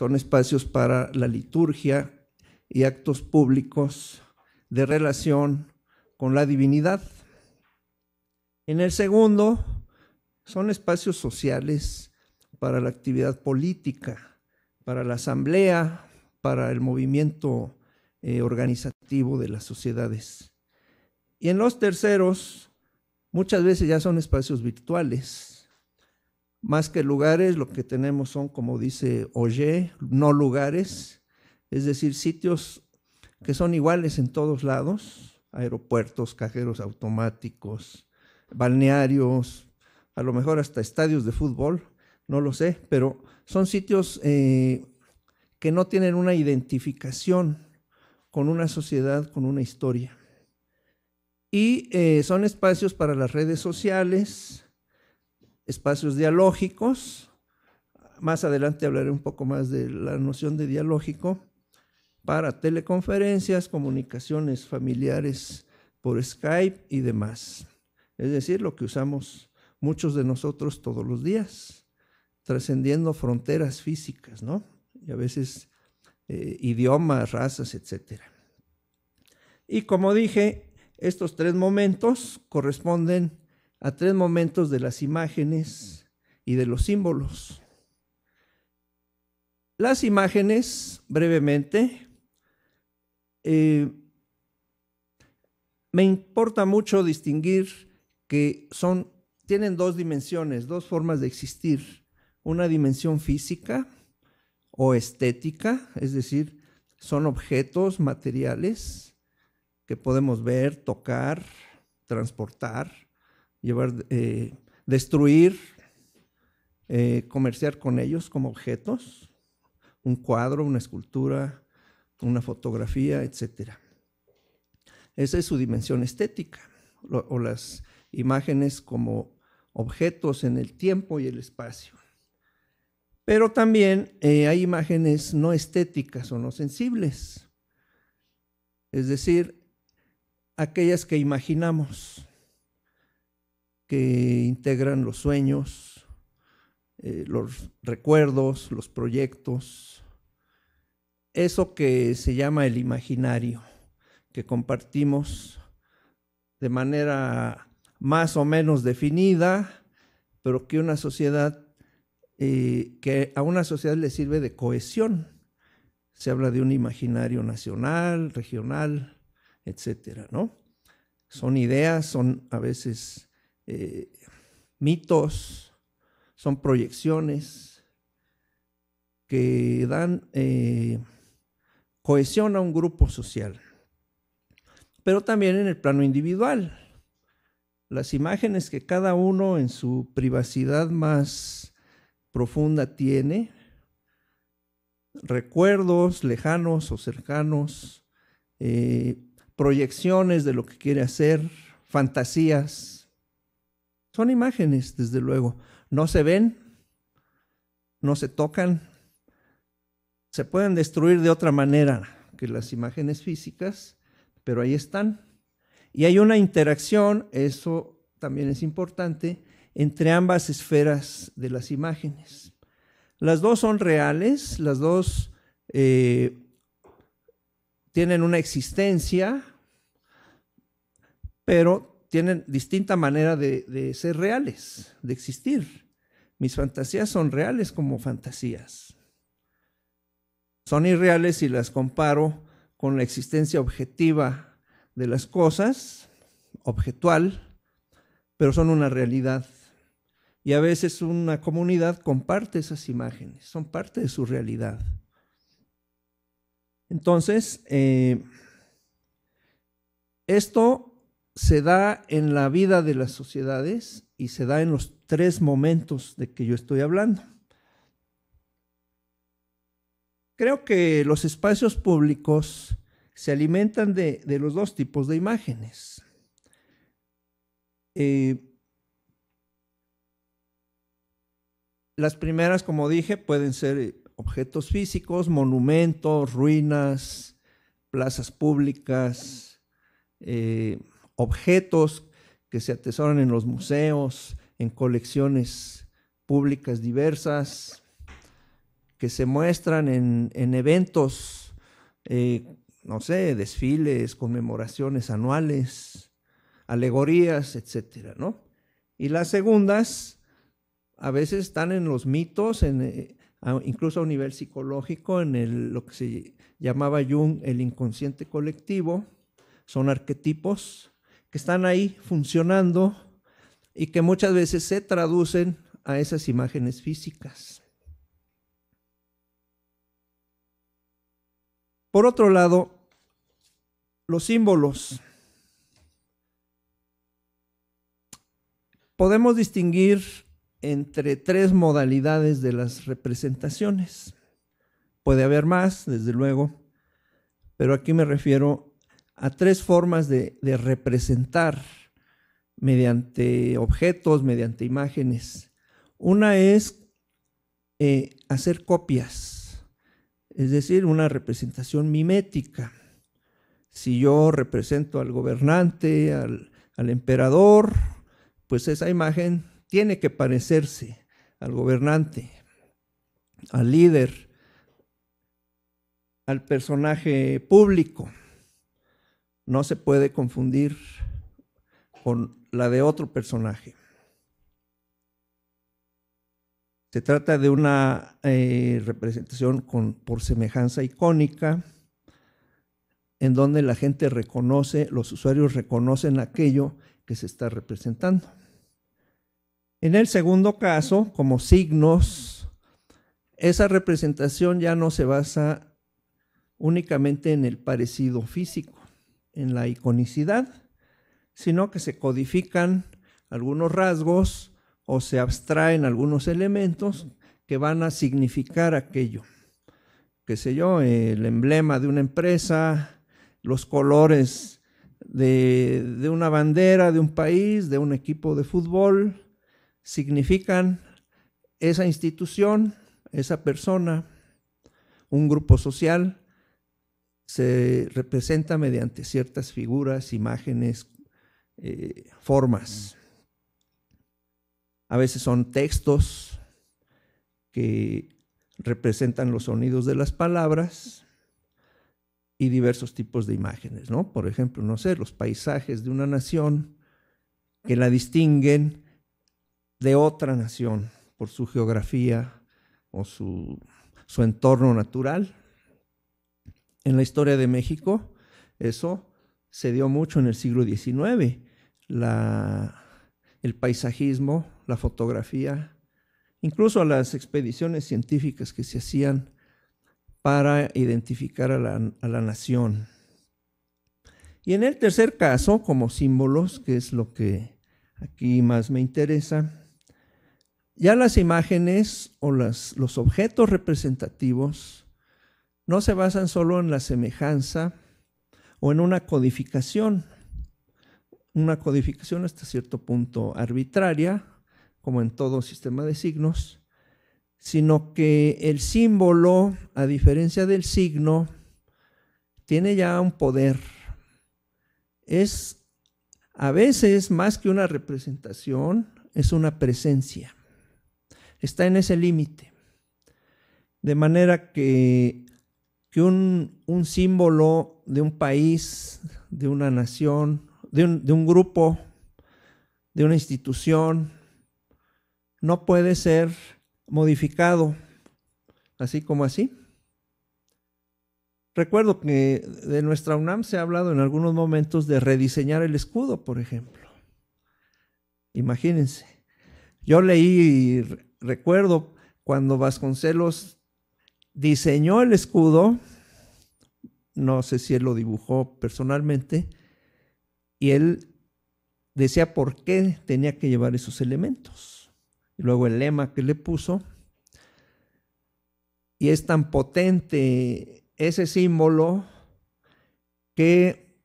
son espacios para la liturgia y actos públicos de relación con la divinidad. En el segundo, son espacios sociales para la actividad política, para la asamblea, para el movimiento eh, organizativo de las sociedades. Y en los terceros, muchas veces ya son espacios virtuales, más que lugares, lo que tenemos son, como dice Oye, no lugares, es decir, sitios que son iguales en todos lados, aeropuertos, cajeros automáticos, balnearios, a lo mejor hasta estadios de fútbol, no lo sé, pero son sitios eh, que no tienen una identificación con una sociedad, con una historia. Y eh, son espacios para las redes sociales, espacios dialógicos. Más adelante hablaré un poco más de la noción de dialógico para teleconferencias, comunicaciones familiares por Skype y demás. Es decir, lo que usamos muchos de nosotros todos los días, trascendiendo fronteras físicas, ¿no? Y a veces eh, idiomas, razas, etc. Y como dije, estos tres momentos corresponden a tres momentos de las imágenes y de los símbolos. Las imágenes, brevemente, eh, me importa mucho distinguir que son, tienen dos dimensiones, dos formas de existir. Una dimensión física o estética, es decir, son objetos materiales que podemos ver, tocar, transportar llevar, eh, destruir, eh, comerciar con ellos como objetos, un cuadro, una escultura, una fotografía, etc. Esa es su dimensión estética, o las imágenes como objetos en el tiempo y el espacio. Pero también eh, hay imágenes no estéticas o no sensibles, es decir, aquellas que imaginamos que integran los sueños, eh, los recuerdos, los proyectos, eso que se llama el imaginario, que compartimos de manera más o menos definida, pero que una sociedad, eh, que a una sociedad le sirve de cohesión. Se habla de un imaginario nacional, regional, etcétera, ¿no? Son ideas, son a veces eh, mitos, son proyecciones que dan eh, cohesión a un grupo social. Pero también en el plano individual, las imágenes que cada uno en su privacidad más profunda tiene, recuerdos lejanos o cercanos, eh, proyecciones de lo que quiere hacer, fantasías, son imágenes, desde luego. No se ven, no se tocan, se pueden destruir de otra manera que las imágenes físicas, pero ahí están. Y hay una interacción, eso también es importante, entre ambas esferas de las imágenes. Las dos son reales, las dos eh, tienen una existencia, pero tienen distinta manera de, ser reales, de existir. Mis fantasías son reales como fantasías. Son irreales si las comparo con la existencia objetiva de las cosas, objetual, pero son una realidad. Y a veces una comunidad comparte esas imágenes, son parte de su realidad. Entonces, eh, esto se da en la vida de las sociedades y se da en los tres momentos de que yo estoy hablando. Creo que los espacios públicos se alimentan de, los dos tipos de imágenes. Eh, las primeras, como dije, pueden ser eh, objetos físicos, monumentos, ruinas, plazas públicas, eh, objetos que se atesoran en los museos, en colecciones públicas diversas, que se muestran en, eventos, eh, no sé, desfiles, conmemoraciones anuales, alegorías, etcétera, Y las segundas a veces están en los mitos, en, eh, incluso a un nivel psicológico, en lo que se llamaba Jung el inconsciente colectivo, son arquetipos que están ahí funcionando y que muchas veces se traducen a esas imágenes físicas. Por otro lado, los símbolos. Podemos distinguir entre tres modalidades de las representaciones. Puede haber más, desde luego, pero aquí me refiero a tres formas de, representar mediante objetos, mediante imágenes. Una es eh, hacer copias, es decir, una representación mimética. Si yo represento al gobernante, al emperador, pues esa imagen tiene que parecerse al gobernante, al líder, al personaje público no se puede confundir con la de otro personaje. Se trata de una eh, representación por semejanza icónica, en donde la gente reconoce, los usuarios reconocen aquello que se está representando. En el segundo caso, como signos, esa representación ya no se basa únicamente en el parecido físico, en la iconicidad, sino que se codifican algunos rasgos o se abstraen algunos elementos que van a significar aquello. Qué sé yo, el emblema de una empresa, los colores de, de una bandera, de un país, de un equipo de fútbol, significan esa institución, esa persona, un grupo social, se representa mediante ciertas figuras, imágenes, eh, formas. A veces son textos que representan los sonidos de las palabras y diversos tipos de imágenes, ¿no? Por ejemplo, no sé, los paisajes de una nación que la distinguen de otra nación por su geografía o su, su entorno natural en la historia de México, eso se dio mucho en el siglo XIX. el paisajismo, la fotografía, incluso las expediciones científicas que se hacían para identificar a la, nación. Y en el tercer caso, como símbolos, que es lo que aquí más me interesa, ya las imágenes o los objetos representativos no se basan solo en la semejanza o en una codificación, una codificación hasta cierto punto arbitraria, como en todo sistema de signos, sino que el símbolo, a diferencia del signo, tiene ya un poder. Es a veces más que una representación, es una presencia. Está en ese límite. De manera que que un, símbolo de un país, de una nación, de un, grupo, de una institución, no puede ser modificado así como así. Recuerdo que de nuestra UNAM se ha hablado en algunos momentos de rediseñar el escudo, por ejemplo. Imagínense. Yo leí, y recuerdo, cuando Vasconcelos diseñó el escudo, no sé si él lo dibujó personalmente, y él decía por qué tenía que llevar esos elementos. Y luego el lema que le puso. Y es tan potente ese símbolo que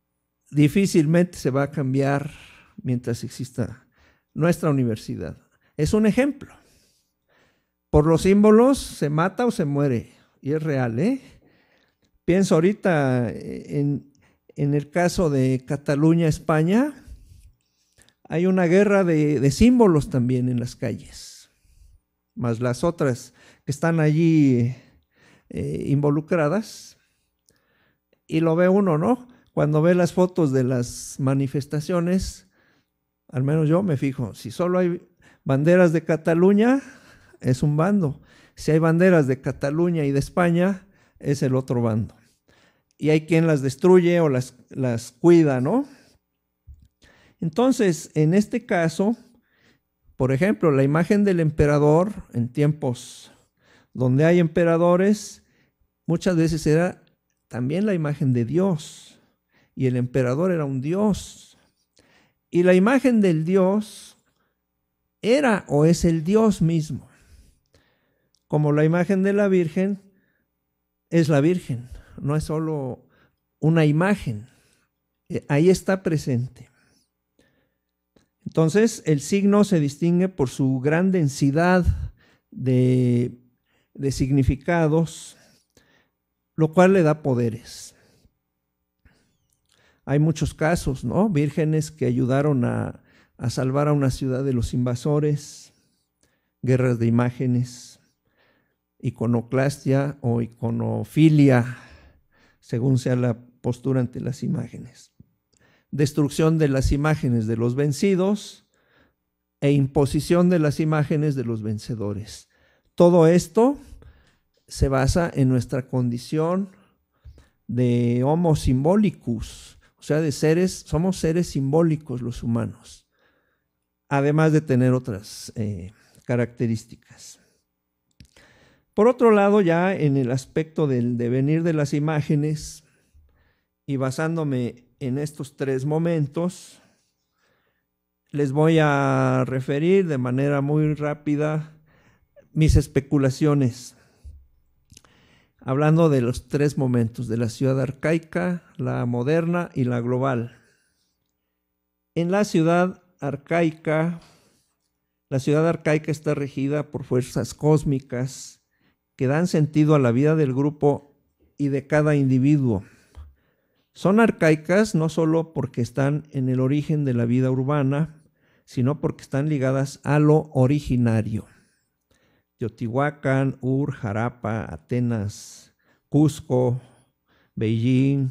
difícilmente se va a cambiar mientras exista nuestra universidad. Es un ejemplo. Por los símbolos se mata o se muere y es real, ¿eh? Pienso ahorita eh, en, en el caso de Cataluña, España, hay una guerra de, símbolos también en las calles, más las otras que están allí eh, involucradas. Y lo ve uno, ¿no? Cuando ve las fotos de las manifestaciones, al menos yo me fijo, si solo hay banderas de Cataluña, es un bando. Si hay banderas de Cataluña y de España, es el otro bando. Y hay quien las destruye o las, las cuida, ¿no? Entonces, en este caso, por ejemplo, la imagen del emperador en tiempos donde hay emperadores, muchas veces era también la imagen de Dios. Y el emperador era un Dios. Y la imagen del Dios era o es el Dios mismo como la imagen de la Virgen es la Virgen, no es solo una imagen, eh, ahí está presente. Entonces, el signo se distingue por su gran densidad de, significados, lo cual le da poderes. Hay muchos casos, ¿no? Vírgenes que ayudaron a salvar a una ciudad de los invasores, guerras de imágenes, iconoclastia o iconofilia, según sea la postura ante las imágenes. Destrucción de las imágenes de los vencidos e imposición de las imágenes de los vencedores. Todo esto se basa en nuestra condición de homo simbolicus, o sea, de seres, somos seres simbólicos los humanos, además de tener otras eh, características. Por otro lado, ya en el aspecto del devenir de las imágenes y basándome en estos tres momentos, les voy a referir de manera muy rápida mis especulaciones. Hablando de los tres momentos, de la ciudad arcaica, la moderna y la global. En la ciudad arcaica, la ciudad arcaica está regida por fuerzas cósmicas que dan sentido a la vida del grupo y de cada individuo. Son arcaicas no solo porque están en el origen de la vida urbana, sino porque están ligadas a lo originario. Teotihuacán, Ur, Jarapa, Atenas, Cusco, Beijing,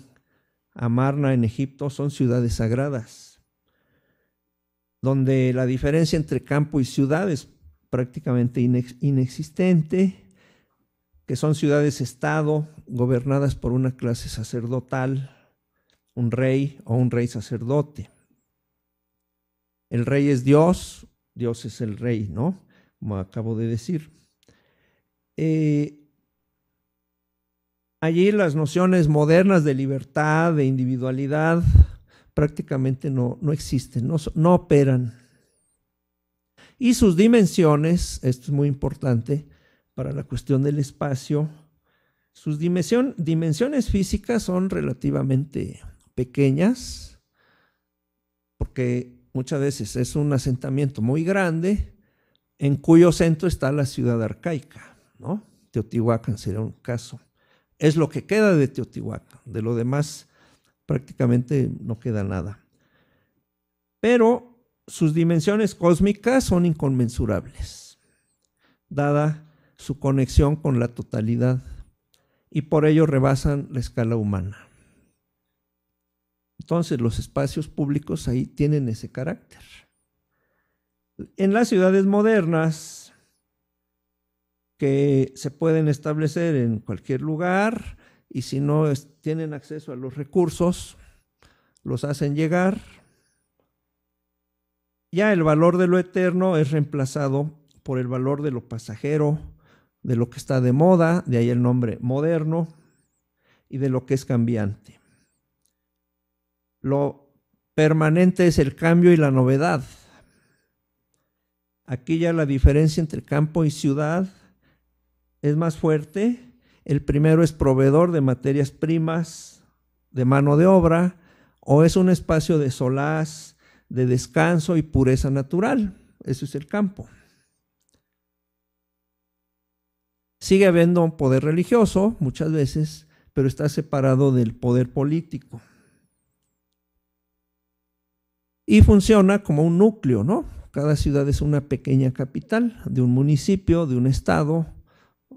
Amarna en Egipto son ciudades sagradas, donde la diferencia entre campo y ciudad es prácticamente inexistente que son ciudades-estado gobernadas por una clase sacerdotal, un rey o un rey sacerdote. El rey es Dios, Dios es el rey, ¿no? Como acabo de decir. Eh, allí las nociones modernas de libertad, de individualidad, prácticamente no, existen, no, no operan. Y sus dimensiones, esto es muy importante, para la cuestión del espacio, sus dimensiones físicas son relativamente pequeñas, porque muchas veces es un asentamiento muy grande en cuyo centro está la ciudad arcaica, ¿no? Teotihuacán sería un caso. Es lo que queda de Teotihuacán, de lo demás prácticamente no queda nada. Pero sus dimensiones cósmicas son inconmensurables, dada su conexión con la totalidad y por ello rebasan la escala humana. Entonces los espacios públicos ahí tienen ese carácter. En las ciudades modernas, que se pueden establecer en cualquier lugar y si no tienen acceso a los recursos, los hacen llegar, ya el valor de lo eterno es reemplazado por el valor de lo pasajero, de lo que está de moda, de ahí el nombre moderno, y de lo que es cambiante. Lo permanente es el cambio y la novedad. Aquí ya la diferencia entre campo y ciudad es más fuerte. El primero es proveedor de materias primas, de mano de obra, o es un espacio de solaz, de descanso y pureza natural. Eso es el campo. Sigue habiendo un poder religioso muchas veces, pero está separado del poder político. Y funciona como un núcleo, ¿no? Cada ciudad es una pequeña capital de un municipio, de un estado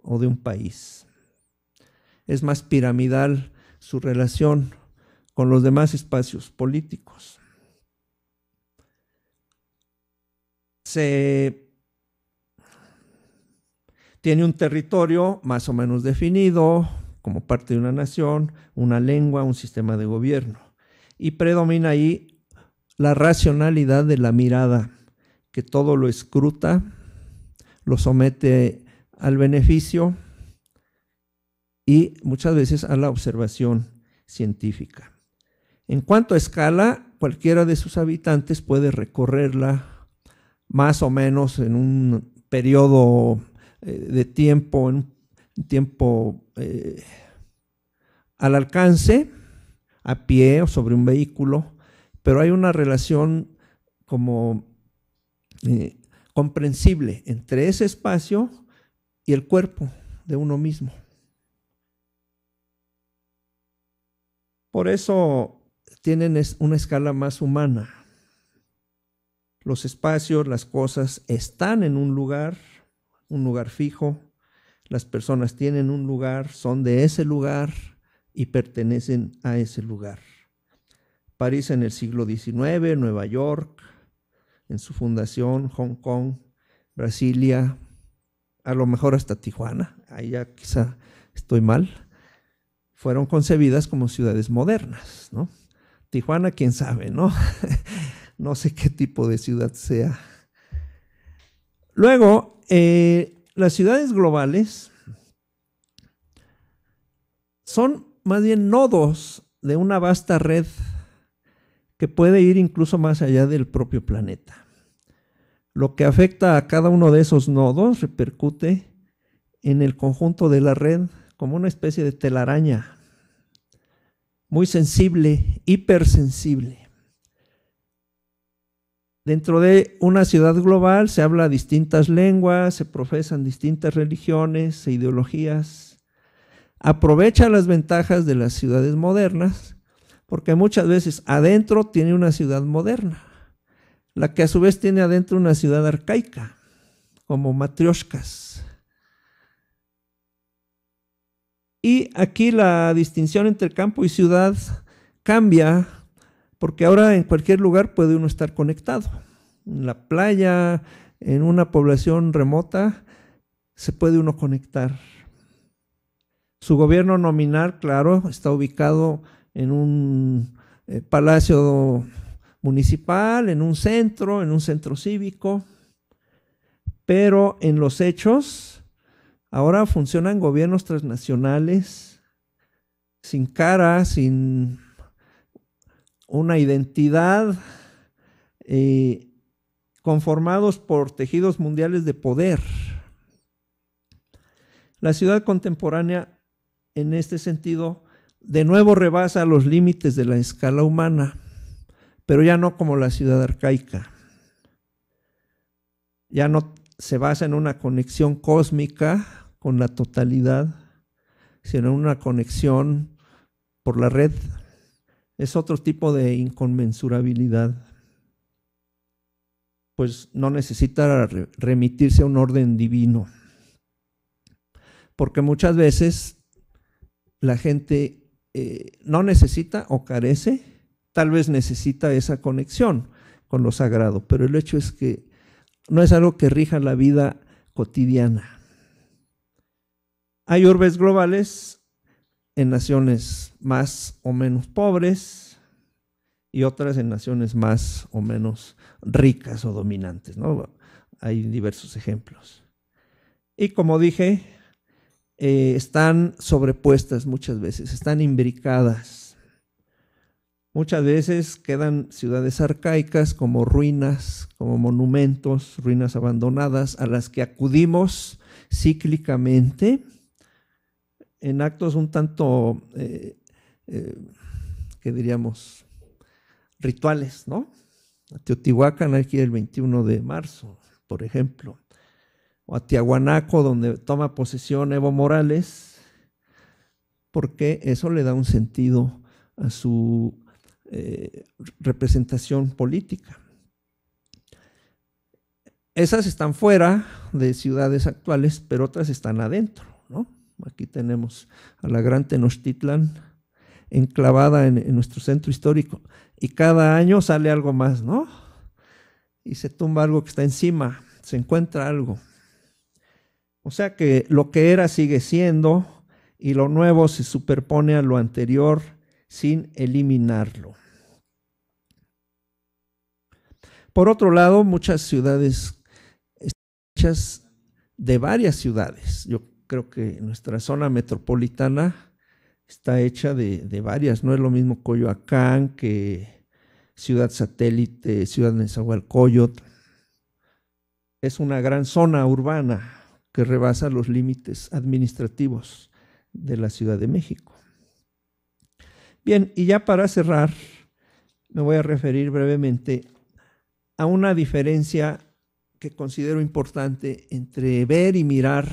o de un país. Es más piramidal su relación con los demás espacios políticos. Se tiene un territorio más o menos definido como parte de una nación, una lengua, un sistema de gobierno. Y predomina ahí la racionalidad de la mirada, que todo lo escruta, lo somete al beneficio y muchas veces a la observación científica. En cuanto a escala, cualquiera de sus habitantes puede recorrerla más o menos en un periodo eh, de tiempo, en tiempo eh, al alcance, a pie o sobre un vehículo, pero hay una relación como eh, comprensible entre ese espacio y el cuerpo de uno mismo. Por eso tienen una escala más humana. Los espacios, las cosas están en un lugar un lugar fijo, las personas tienen un lugar, son de ese lugar y pertenecen a ese lugar. París en el siglo XIX, Nueva York, en su fundación, Hong Kong, Brasilia, a lo mejor hasta Tijuana, ahí ya quizá estoy mal, fueron concebidas como ciudades modernas, ¿no? Tijuana, quién sabe, ¿no? no sé qué tipo de ciudad sea. Luego, eh, las ciudades globales son más bien nodos de una vasta red que puede ir incluso más allá del propio planeta. Lo que afecta a cada uno de esos nodos repercute en el conjunto de la red como una especie de telaraña, muy sensible, hipersensible. Dentro de una ciudad global se habla distintas lenguas, se profesan distintas religiones e ideologías. Aprovecha las ventajas de las ciudades modernas, porque muchas veces adentro tiene una ciudad moderna, la que a su vez tiene adentro una ciudad arcaica, como matrioshkas. Y aquí la distinción entre campo y ciudad cambia porque ahora en cualquier lugar puede uno estar conectado. En la playa, en una población remota, se puede uno conectar. Su gobierno nominal, claro, está ubicado en un eh, palacio municipal, en un centro, en un centro cívico, pero en los hechos, ahora funcionan gobiernos transnacionales, sin cara, sin una identidad eh, conformados por tejidos mundiales de poder. La ciudad contemporánea, en este sentido, de nuevo rebasa los límites de la escala humana, pero ya no como la ciudad arcaica. Ya no se basa en una conexión cósmica con la totalidad, sino en una conexión por la red es otro tipo de inconmensurabilidad. Pues no necesita remitirse a un orden divino. Porque muchas veces la gente eh, no necesita o carece, tal vez necesita esa conexión con lo sagrado, pero el hecho es que no es algo que rija la vida cotidiana. Hay urbes globales en naciones más o menos pobres y otras en naciones más o menos ricas o dominantes. ¿no? Hay diversos ejemplos. Y como dije, eh, están sobrepuestas muchas veces, están imbricadas. Muchas veces quedan ciudades arcaicas como ruinas, como monumentos, ruinas abandonadas a las que acudimos cíclicamente en actos un tanto, que eh, eh, ¿qué diríamos? Rituales, ¿no? A Teotihuacán aquí el 21 de marzo, por ejemplo. O a Tiahuanaco, donde toma posesión Evo Morales, porque eso le da un sentido a su eh, representación política. Esas están fuera de ciudades actuales, pero otras están adentro, ¿no? Aquí tenemos a la gran Tenochtitlan enclavada en, nuestro centro histórico. Y cada año sale algo más, ¿no? Y se tumba algo que está encima, se encuentra algo. O sea que lo que era sigue siendo y lo nuevo se superpone a lo anterior sin eliminarlo. Por otro lado, muchas ciudades, hechas de varias ciudades. Yo creo que nuestra zona metropolitana está hecha de, varias, no es lo mismo Coyoacán que Ciudad Satélite, Ciudad Nezahualcóyotl. Es una gran zona urbana que rebasa los límites administrativos de la Ciudad de México. Bien, y ya para cerrar, me voy a referir brevemente a una diferencia que considero importante entre ver y mirar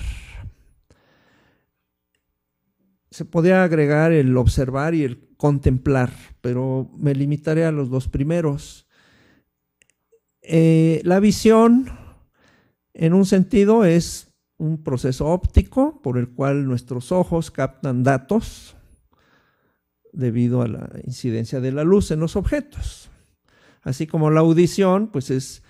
se podía agregar el observar y el contemplar, pero me limitaré a los dos primeros. Eh, la visión, en un sentido, es un proceso óptico por el cual nuestros ojos captan datos debido a la incidencia de la luz en los objetos. Así como la audición, pues es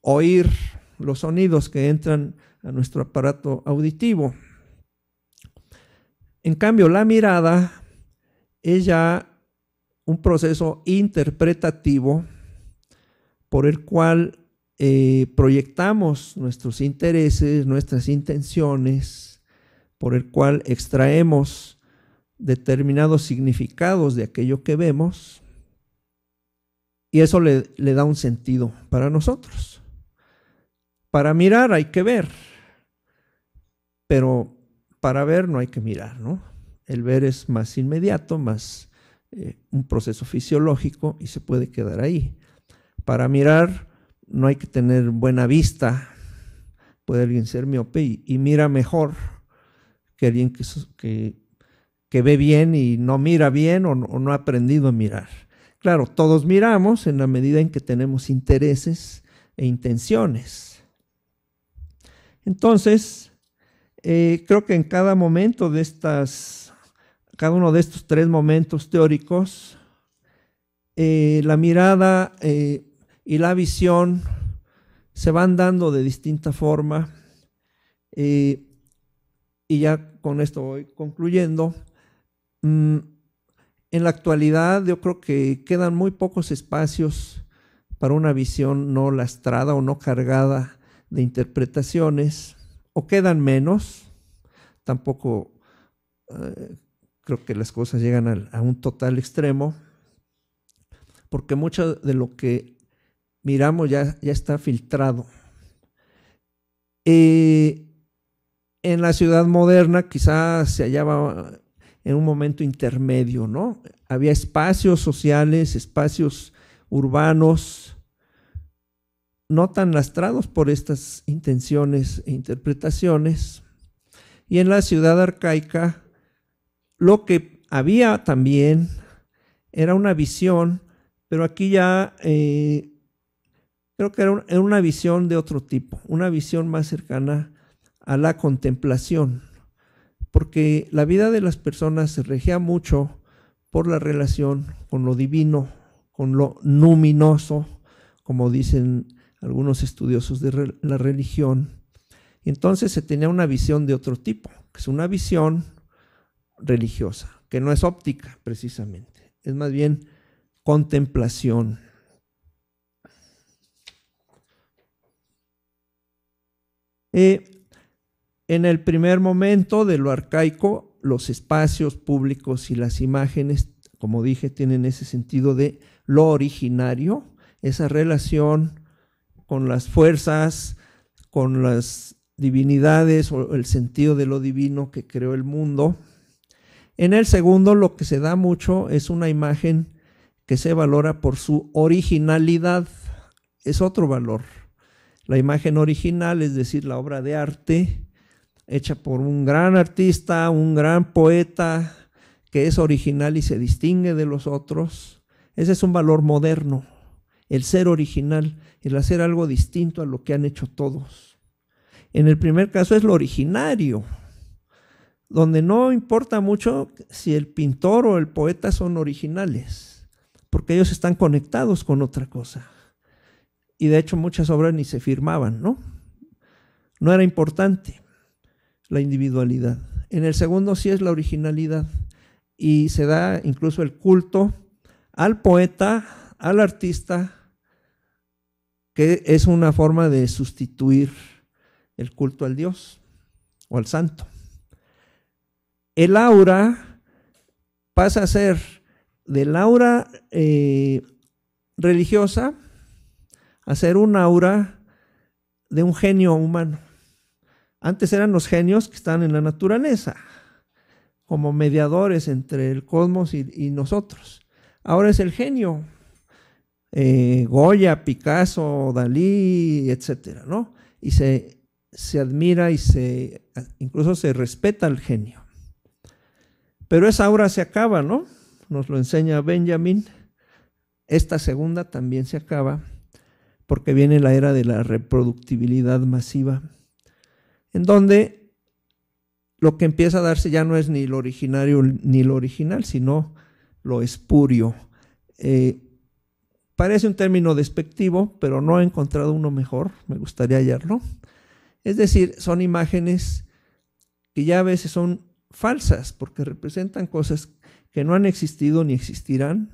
oír los sonidos que entran a nuestro aparato auditivo. En cambio, la mirada es ya un proceso interpretativo por el cual eh, proyectamos nuestros intereses, nuestras intenciones, por el cual extraemos determinados significados de aquello que vemos y eso le, le da un sentido para nosotros. Para mirar hay que ver, pero para ver no hay que mirar, ¿no? El ver es más inmediato, más eh, un proceso fisiológico y se puede quedar ahí. Para mirar no hay que tener buena vista, puede alguien ser miope y, mira mejor que alguien que, que, ve bien y no mira bien o no ha aprendido a mirar. Claro, todos miramos en la medida en que tenemos intereses e intenciones. Entonces, eh, creo que en cada momento de estas, cada uno de estos tres momentos teóricos, eh, la mirada eh, y la visión se van dando de distinta forma. y ya con esto voy concluyendo. Mm, en la actualidad yo creo que quedan muy pocos espacios para una visión no lastrada o no cargada de interpretaciones o quedan menos, tampoco eh, creo que las cosas llegan a, un total extremo, porque mucho de lo que miramos ya, ya está filtrado. Eh, en la ciudad moderna quizás se hallaba en un momento intermedio, ¿no? Había espacios sociales, espacios urbanos no tan lastrados por estas intenciones e interpretaciones. Y en la ciudad arcaica, lo que había también era una visión, pero aquí ya eh, creo que era, una visión de otro tipo, una visión más cercana a la contemplación, porque la vida de las personas se regía mucho por la relación con lo divino, con lo luminoso, como dicen algunos estudiosos de la religión. entonces se tenía una visión de otro tipo, que es una visión religiosa, que no es óptica precisamente, es más bien contemplación. en el primer momento de lo arcaico, los espacios públicos y las imágenes, como dije, tienen ese sentido de lo originario, esa relación con las fuerzas, con las divinidades o el sentido de lo divino que creó el mundo. En el segundo lo que se da mucho es una imagen que se valora por su originalidad. Es otro valor. La imagen original, es decir, la obra de arte hecha por un gran artista, un gran poeta, que es original y se distingue de los otros. Ese es un valor moderno, el ser original el hacer algo distinto a lo que han hecho todos. En el primer caso es lo originario, donde no importa mucho si el pintor o el poeta son originales, porque ellos están conectados con otra cosa. Y de hecho muchas obras ni se firmaban, ¿no? No era importante la individualidad. En el segundo sí es la originalidad y se da incluso el culto al poeta, al artista, que es una forma de sustituir el culto al Dios o al santo. El aura pasa a ser del aura eh, religiosa a ser un aura de un genio humano. Antes eran los genios que están en la naturaleza, como mediadores entre el cosmos y, y nosotros. Ahora es el genio eh, Goya, Picasso, Dalí, etcétera, ¿no? Y se, admira y se incluso se respeta al genio. Pero esa obra se acaba, ¿no? Nos lo enseña Benjamin. Esta segunda también se acaba porque viene la era de la reproductibilidad masiva, en donde lo que empieza a darse ya no es ni lo originario ni lo original, sino lo espurio. Eh, Parece un término despectivo, pero no he encontrado uno mejor, me gustaría hallarlo. Es decir, son imágenes que ya a veces son falsas porque representan cosas que no han existido ni existirán,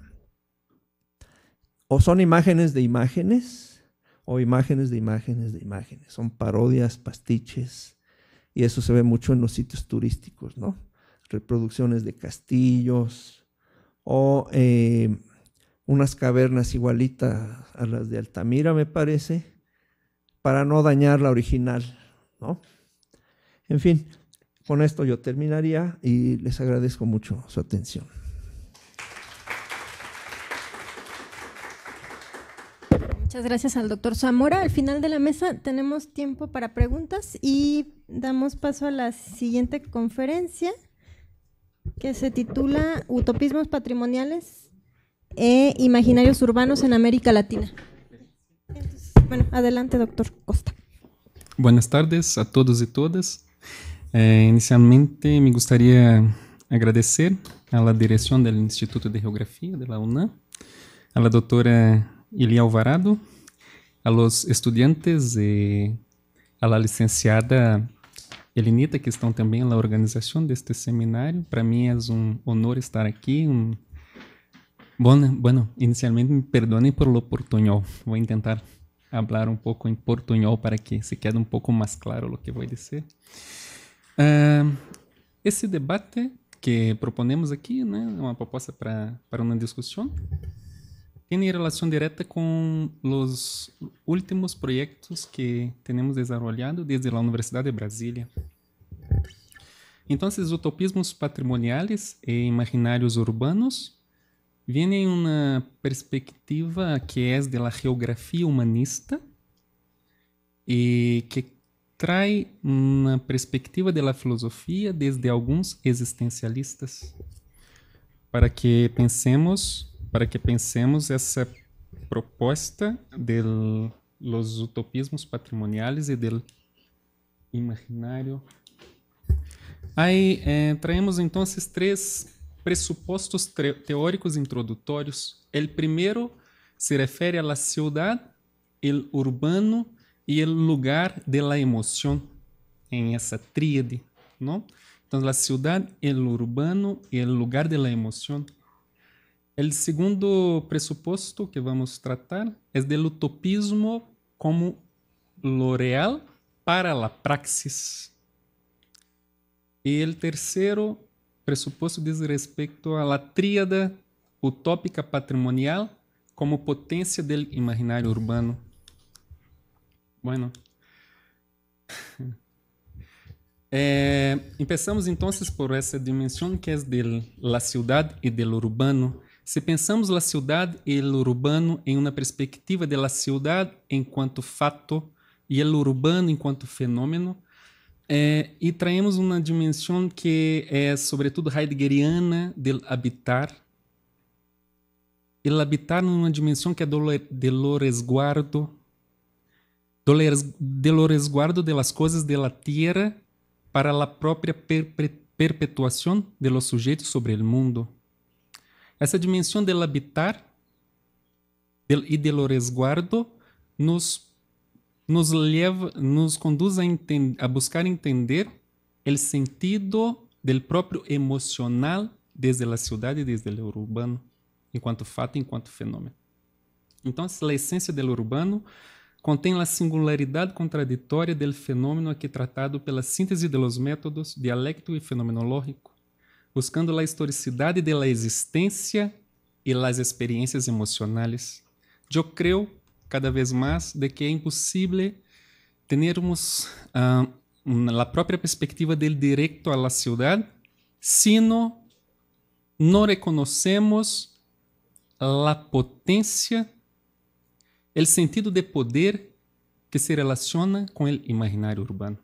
o son imágenes de imágenes, o imágenes de imágenes de imágenes, son parodias, pastiches, y eso se ve mucho en los sitios turísticos, ¿no? Reproducciones de castillos o eh, unas cavernas igualitas a las de Altamira, me parece, para no dañar la original, ¿no? En fin, con esto yo terminaría y les agradezco mucho su atención. Muchas gracias al doctor Zamora. Al final de la mesa tenemos tiempo para preguntas y damos paso a la siguiente conferencia que se titula Utopismos Patrimoniales e imaginarios urbanos en América Latina. Entonces, bueno, adelante, doctor Costa. Buenas tardes a todos e todas. Eh, inicialmente, me gostaria agradecer à direção do Instituto de Geografia da UNAM, à doctora Ilia Alvarado, a los estudantes e à licenciada Elinita, que estão também na organização deste seminário. Para mim é um honor estar aqui, um Bueno, bueno, inicialmente perdone por lo portuñol. Vou tentar falar um pouco em portuñol para que se quede um pouco mais claro o que vou dizer. Uh, esse debate que proponemos aqui, né, é uma proposta para para uma discussão, tem relação direta com os últimos projetos que temos desenvolvido desde a Universidade de Brasília. Então, os utopismos patrimoniais e imaginários urbanos Viene uma perspectiva que é da geografia humanista e que traz uma perspectiva da filosofia desde alguns existencialistas para que pensemos para que pensemos essa proposta dos utopismos patrimoniais e do imaginário. Aí eh, traemos então três pressupostos teóricos introdutórios. O primeiro se refere à la ciudad, urbano e o lugar de la em essa tríade, não? Então, a ciudad, o urbano e o lugar de la emoción. segundo pressuposto que vamos tratar é do utopismo como lo real para a praxis. E o terceiro pressuposto diz respeito à tríada utópica patrimonial como potência do imaginário urbano. Bueno. É, começamos eh, então por essa dimensão que é de la ciudad e del urbano. Se pensamos la ciudad e el urbano em uma perspectiva de la ciudad enquanto fato e el urbano enquanto fenômeno, é, e traemos uma dimensão que é, sobretudo, heideggeriana de habitar. El habitar numa dimensão que é do resguardo, do resguardo das coisas da terra para a própria perpetuação de los sujeitos sobre o mundo. Essa dimensão del habitar e do resguardo nos nos leva, nos conduz a, a buscar entender o sentido do próprio emocional desde a cidade, e desde o urbano, enquanto fato, enquanto fenômeno. Então, a essência do urbano contém a singularidade contraditória do fenômeno aqui tratado pela síntese dos métodos dialéctico e fenomenológico, buscando a historicidade da existência e las experiências emocionais. Eu creio cada vez mais de que é impossível termos uh, ah, a própria perspectiva do direito à cidade, sino não reconhecemos a potência, o sentido de poder que se relaciona com o imaginário urbano.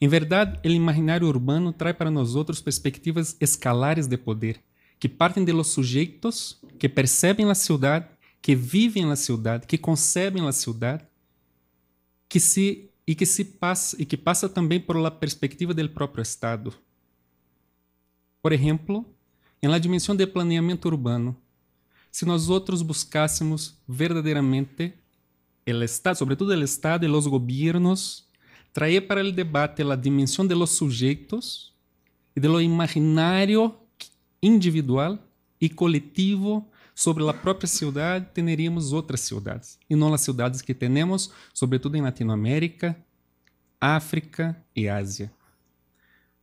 Em verdade, o imaginário urbano traz para nós outros perspectivas escalares de poder, que partem de los sujeitos que percebem a cidade que vivem na cidade, que concebem na cidade, que se e que se passa e que passa também por la perspectiva do próprio Estado. Por exemplo, em la dimensão de planeamento urbano, se nós outros buscássemos verdadeiramente el Estado, sobretudo o Estado e os governos, trazer para o debate a dimensão de los sujeitos e de lo imaginário individual e coletivo sobre a própria cidade, teríamos outras cidades. E não as cidades que temos, sobretudo em Latinoamérica, África e Ásia.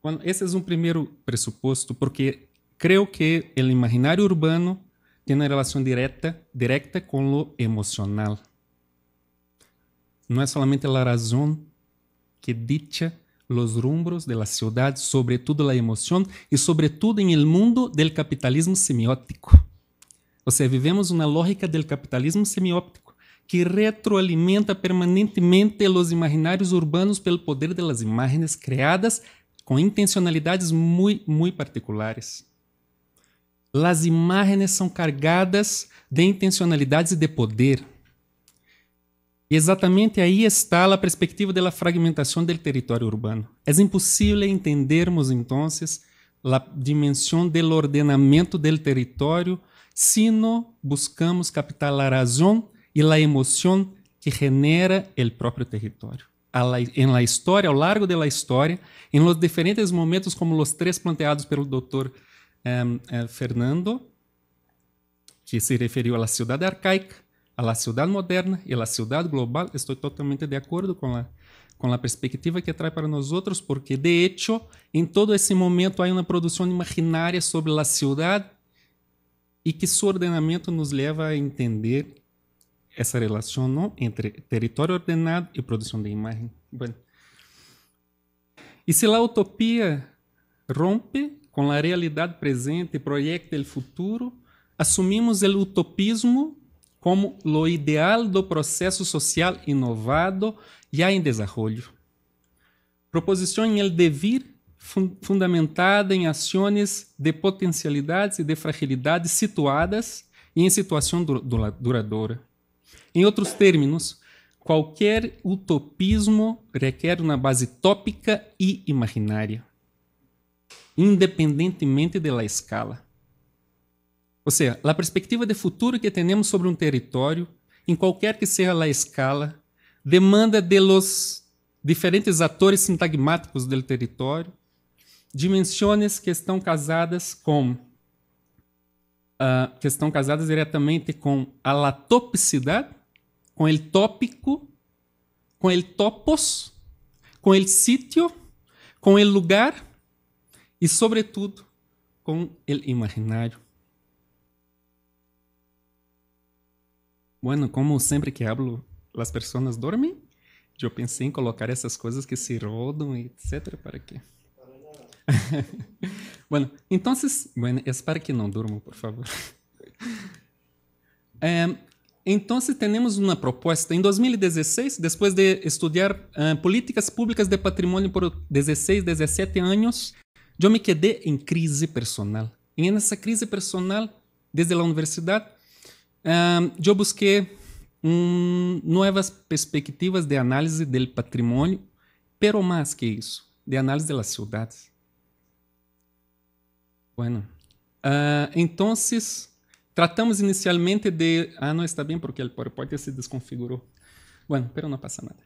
Bueno, esse é um primeiro pressuposto, porque creio que o imaginário urbano tem uma relação direta, direta com o emocional. Não é somente a razão que dita os rumbros de la ciudad, sobretudo a emoção e sobretudo em el mundo del capitalismo semiótico. Ou seja, vivemos uma lógica do capitalismo semióptico que retroalimenta permanentemente os imaginários urbanos pelo poder das imagens criadas com intencionalidades muito, muito particulares. As imagens são cargadas de intencionalidades e de poder. E exatamente aí está a perspectiva da fragmentação do território urbano. É impossível entendermos, então, a dimensão do ordenamento do território urbano sino buscamos captar la razón y la emoción que genera el propio territorio. La, en la historia, a largo de la historia, en los diferentes momentos como los tres planteados pelo doctor eh, Fernando, que se referiu a la ciudad arcaica, a la ciudad moderna y a la ciudad global, estoy totalmente de acuerdo con la, com a perspectiva que traz para nós outros, porque de hecho, em todo esse momento há uma produção imaginária sobre a cidade e que seu ordenamento nos leva a entender essa relação entre território ordenado e produção de imagem. Bueno. E se a utopia rompe com a realidade presente e projeta o futuro, assumimos o utopismo como o ideal do processo social inovado já em desenvolvimento. Proposição em el devir fundamentada em ações de potencialidades e de fragilidades situadas e em situação duradoura. Em outros termos, qualquer utopismo requer uma base tópica e imaginária, independentemente da escala. Ou seja, a perspectiva de futuro que temos sobre um território, em qualquer que seja a escala, demanda de los diferentes atores sintagmáticos do território dimensões que estão casadas com uh, que estão casadas diretamente com a latopicidade, com o tópico, com o topos, com o sítio, com o lugar e, sobretudo, com o imaginário. Bueno, como sempre que hablo, as pessoas dormem. Eu pensei em colocar essas coisas que se rodam, etc, para quê? bueno, entonces, bueno, espero que não durmam, por favor. É, então, temos uma proposta. Em 2016, depois de estudar uh, eh, políticas públicas de patrimônio por 16, 17 anos, eu me quedei em crise personal. E nessa crise personal, desde a universidade, eh, eu busquei um, novas perspectivas de análise do patrimônio, pero mais que isso, de análise das cidades. Bueno. Uh, então, tratamos inicialmente de. Ah, não está bem porque o PowerPoint se desconfigurou. Bueno, pero não passa nada.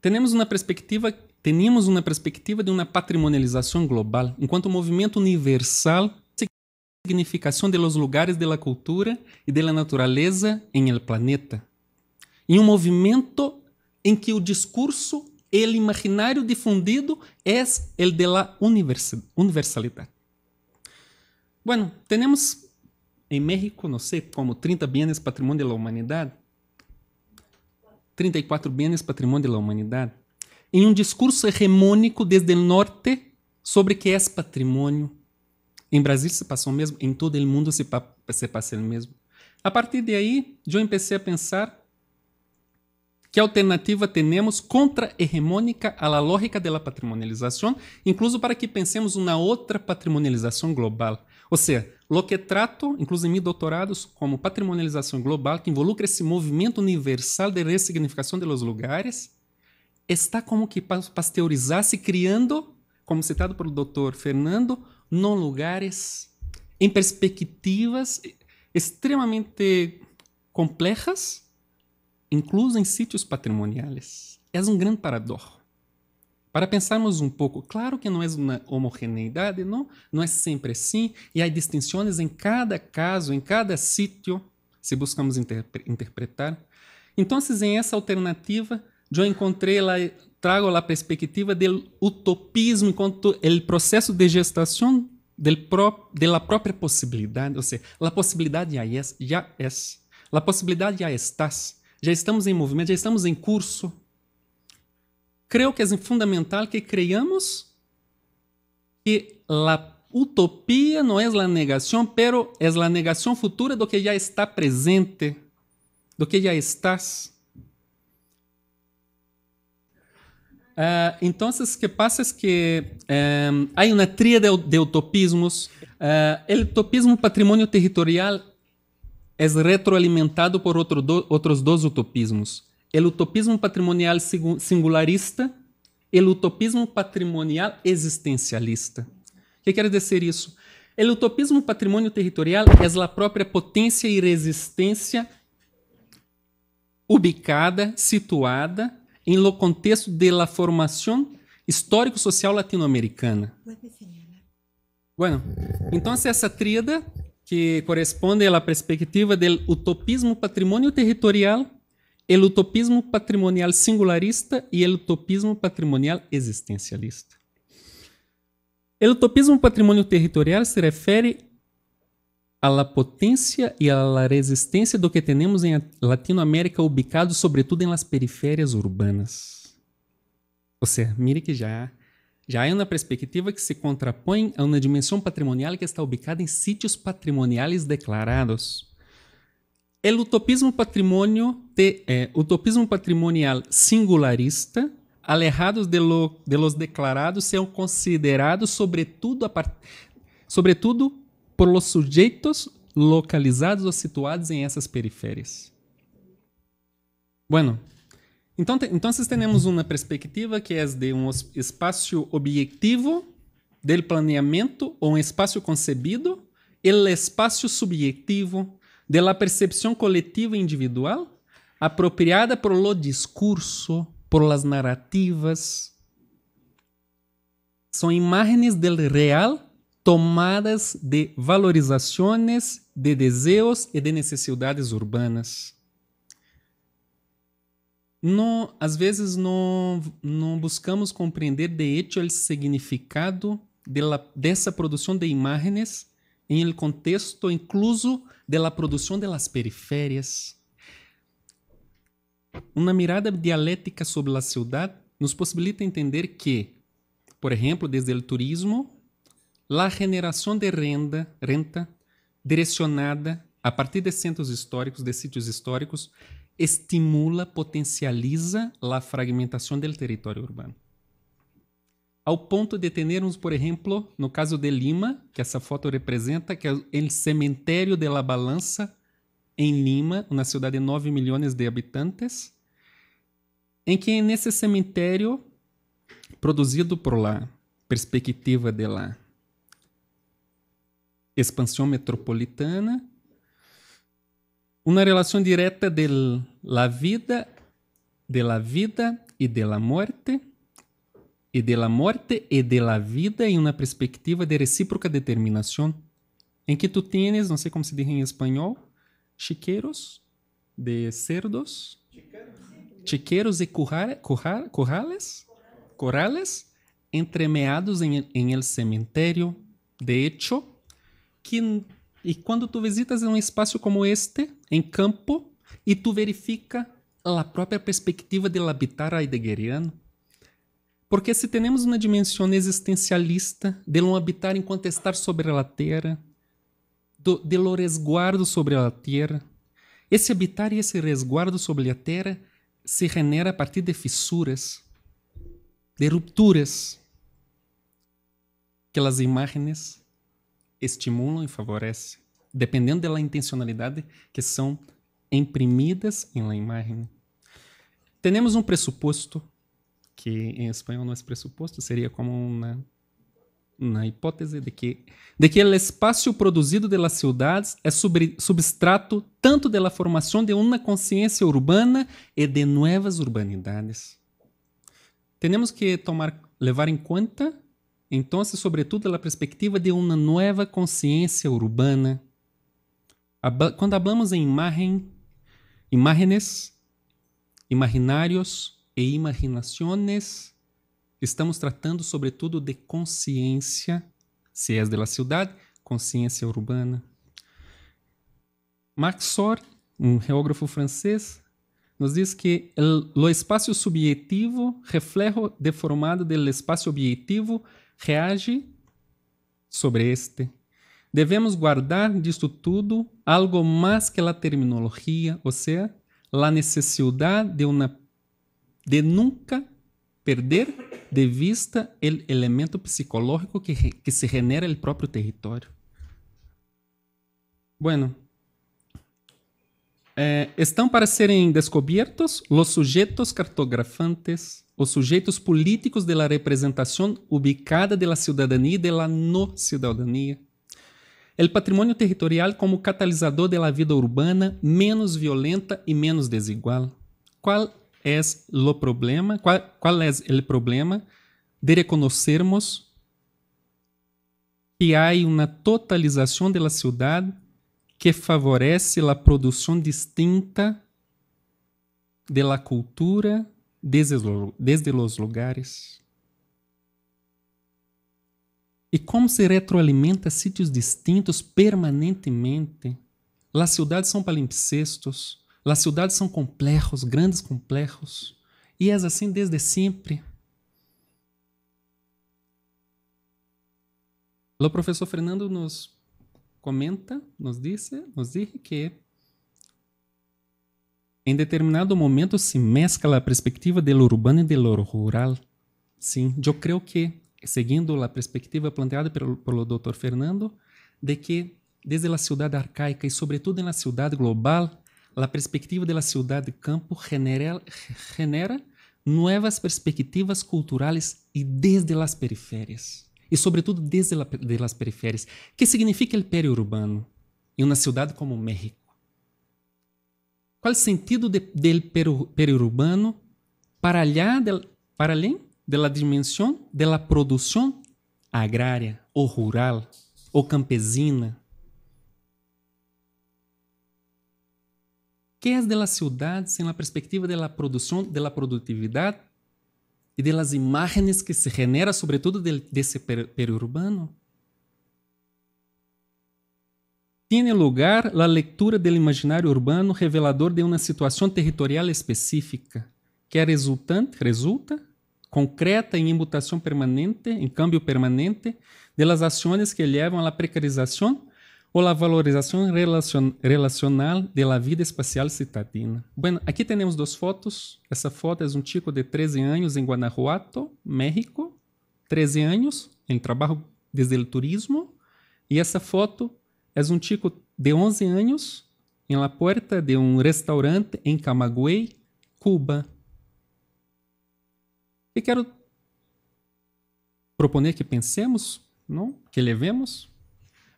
Temos uma perspectiva, teníamos uma perspectiva de uma patrimonialização global, enquanto movimento universal significação de los lugares de la cultura e de la naturaleza en el planeta. Em um movimento em que o discurso, el imaginário difundido, é el de la universalidade. Bueno, tenemos en México, no sé, como 30 bienes patrimonio de la humanidad, 34 bienes patrimonio de la humanidad, en un discurso hegemónico desde el norte sobre qué es patrimonio. En Brasil se pasó o mismo, en todo el mundo se, pa se pasa mismo. A partir de ahí, yo empecé a pensar que alternativa temos contra-hegemônica à lógica da patrimonialização, incluso para que pensemos uma outra patrimonialização global, ou seja, lo que trato, inclusive em doutorados, como patrimonialização global que involucra esse movimento universal de ressignificação dos lugares, está como que pasteurizasse se criando, como citado pelo doutor Fernando, não lugares em perspectivas extremamente complexas, incluso em sítios patrimoniais. É um grande paradoxo. Para pensarmos um pouco, claro que não é uma homogeneidade, não, não é sempre assim, e há distinções em cada caso, em cada sítio, se buscamos interpre interpretar. Então, em essa alternativa, eu encontrei lá, trago a perspectiva do utopismo enquanto o processo de gestação da própria possibilidade, ou seja, a possibilidade já é, já é, a possibilidade já está, já estamos em movimento, já estamos em curso, Creio que é assim, fundamental que creamos que a utopia não é a negação, pero é a negação futura do que já está presente, do que já estás. Uh, então, o que passa é que eh, há uma tríade de, utopismos. o uh, eh, utopismo patrimônio territorial é retroalimentado por do, outros dois utopismos. El utopismo patrimonial singularista, el utopismo patrimonial existencialista. O que quer dizer isso? El utopismo patrimônio territorial é a própria potência e resistência ubicada, situada em lo contexto de la formação histórico-social latino-americana. Bueno, então essa tríada que corresponde à perspectiva do utopismo patrimônio territorial El utopismo patrimonial singularista e el utopismo patrimonial existencialista. El utopismo patrimônio territorial se refere à potência e à resistência do que temos em Latinoamérica ubicado sobretudo em las periferias urbanas. Ou seja, mire que já já é uma perspectiva que se contrapõe a uma dimensão patrimonial que está ubicada em sítios patrimoniais declarados. El utopismo patrimonio te, eh, utopismo patrimonial singularista, alejados de, lo, de los declarados, são considerados sobretudo, a part, sobretudo por los sujeitos localizados ou situados em essas periferias. Bueno, então, te, então temos uma perspectiva que é de um espaço objetivo del planeamento ou um espaço concebido, el espaço subjetivo, de la percepción colectiva individual apropriada por lo discurso, por las narrativas. são imagens del real tomadas de valorizações de desejos e de necessidades urbanas. No, às vezes não, não buscamos compreender de hecho o significado de la, dessa produção de imagens em el contexto incluso de la producción de las periferias. Uma mirada dialética sobre a cidade nos possibilita entender que, por exemplo, desde o turismo, a generação de renda, renta direcionada a partir de centros históricos, de sítios históricos, estimula, potencializa a fragmentação do território urbano ao ponto de termos, por exemplo, no caso de Lima, que essa foto representa, que é o cemitério de La Balança, em Lima, uma cidade de 9 milhões de habitantes, em que é nesse cemitério, produzido por lá, perspectiva de lá, expansão metropolitana, uma relação direta de la vida, de la vida e de la morte, e de la morte e de la vida em uma perspectiva de recíproca determinação, em que tu tienes, não sei como se diz em espanhol, chiqueiros de cerdos, chiqueiros e corrales, corrales, corrales entremeados em, em el cemitério, de hecho, que e quando tu visitas um espaço como este, em campo, e tu verifica a própria perspectiva de habitar heideggeriano, porque se temos uma dimensão existencialista de um habitar enquanto estar sobre a terra, do, de lo resguardo sobre a terra, esse habitar e esse resguardo sobre a terra se genera a partir de fissuras, de rupturas que as imagens estimulam e favorecem, dependendo da intencionalidade que são imprimidas em la imagem. Temos um pressuposto que em espanhol não é pressuposto, seria como na na hipótese de que de que o espaço produzido pelas cidades é sobre, substrato tanto da formação de uma consciência urbana e de novas urbanidades. Temos que tomar levar em conta, então, sobretudo, a perspectiva de uma nova consciência urbana. Quando falamos em imagem, imagens, imaginários, e imaginaciones. Estamos tratando, sobretudo, de consciência, se és de la cidade, consciência urbana. Max Sor, um geógrafo francês, nos diz que o espaço subjetivo, reflejo deformado do espaço objetivo, reage sobre este. Devemos guardar disto tudo algo mais que a terminologia, ou seja, a necessidade de uma de nunca perder de vista o el elemento psicológico que, que se genera o próprio território. Bueno, eh, estão para serem descobertos os sujeitos cartografantes, os sujeitos políticos de la representação ubicada de la ciudadanía e de la no ciudadanía. El patrimônio territorial como catalisador de la vida urbana menos violenta e menos desigual. Qual es lo problema? Qual, é es el problema de reconocermos que há uma totalização da cidade que favorece a produção distinta de la cultura desde, desde los lugares? E como se retroalimenta sítios distintos permanentemente? As cidades são palimpsestos as cidades são complexos, grandes complexos, e é assim desde sempre. O professor Fernando nos comenta, nos disse, nos diz que em determinado momento se mescla a perspectiva do urbano e do rural. Sim, eu creio que, seguindo a perspectiva planteada pelo, pelo Dr. Fernando, de que desde a cidade arcaica e sobretudo na cidade global La perspectiva de la ciudad de campo genera, genera nuevas perspectivas culturales y desde las periferias. E, sobretudo, desde la, de las periferias. que significa el periurbano em uma cidade como México? Qual o sentido de, del periurbano para, allá de, para além da dimensão da produção agrária ou rural ou campesina que é da cidade sem a perspectiva da produção, da produtividade e das imagens que se genera, sobretudo, desse periurbano? Tiene lugar a leitura do imaginário urbano revelador de uma situação territorial específica, que é resultante, resulta concreta em imutação permanente, em câmbio permanente, de las ações que levam à precarização ou a valorização relacion relacional de la vida espacial citadina. Bueno, aqui temos duas fotos. Essa foto é um chico tipo de 13 anos em Guanajuato, México. 13 anos, em trabalho desde o turismo. E essa foto é um chico tipo de 11 anos em la puerta de um restaurante em Camagüey, Cuba. E quero proponer que pensemos, não? que levemos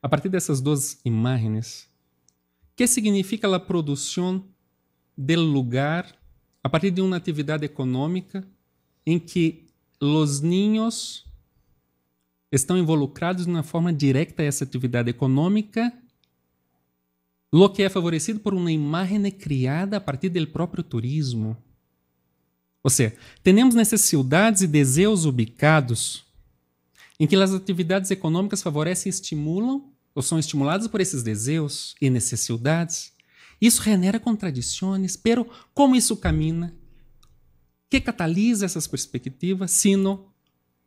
a partir dessas duas imagens, que significa a produção do lugar a partir de uma atividade econômica em que os ninhos estão involucrados de uma forma direta a essa atividade econômica, lo que é favorecido por uma imagem criada a partir do próprio turismo. Ou seja, temos necessidades e desejos ubicados em que as atividades econômicas favorecem e estimulam ou são estimuladas por esses desejos e necessidades. Isso genera contradições, pero como isso camina? Que catalisa essas perspectivas, sino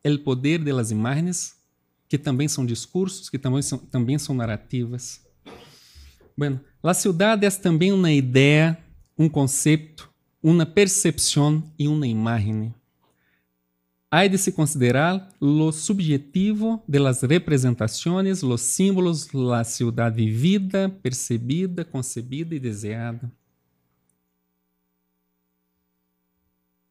o poder das imagens, que também são discursos, que também são, também são narrativas. Bueno, a cidade é também uma ideia, um conceito, uma percepção e uma imagem. Há de se considerar lo subjetivo de las representaciones, los símbolos, la ciudad vivida, percebida, concebida e desejada.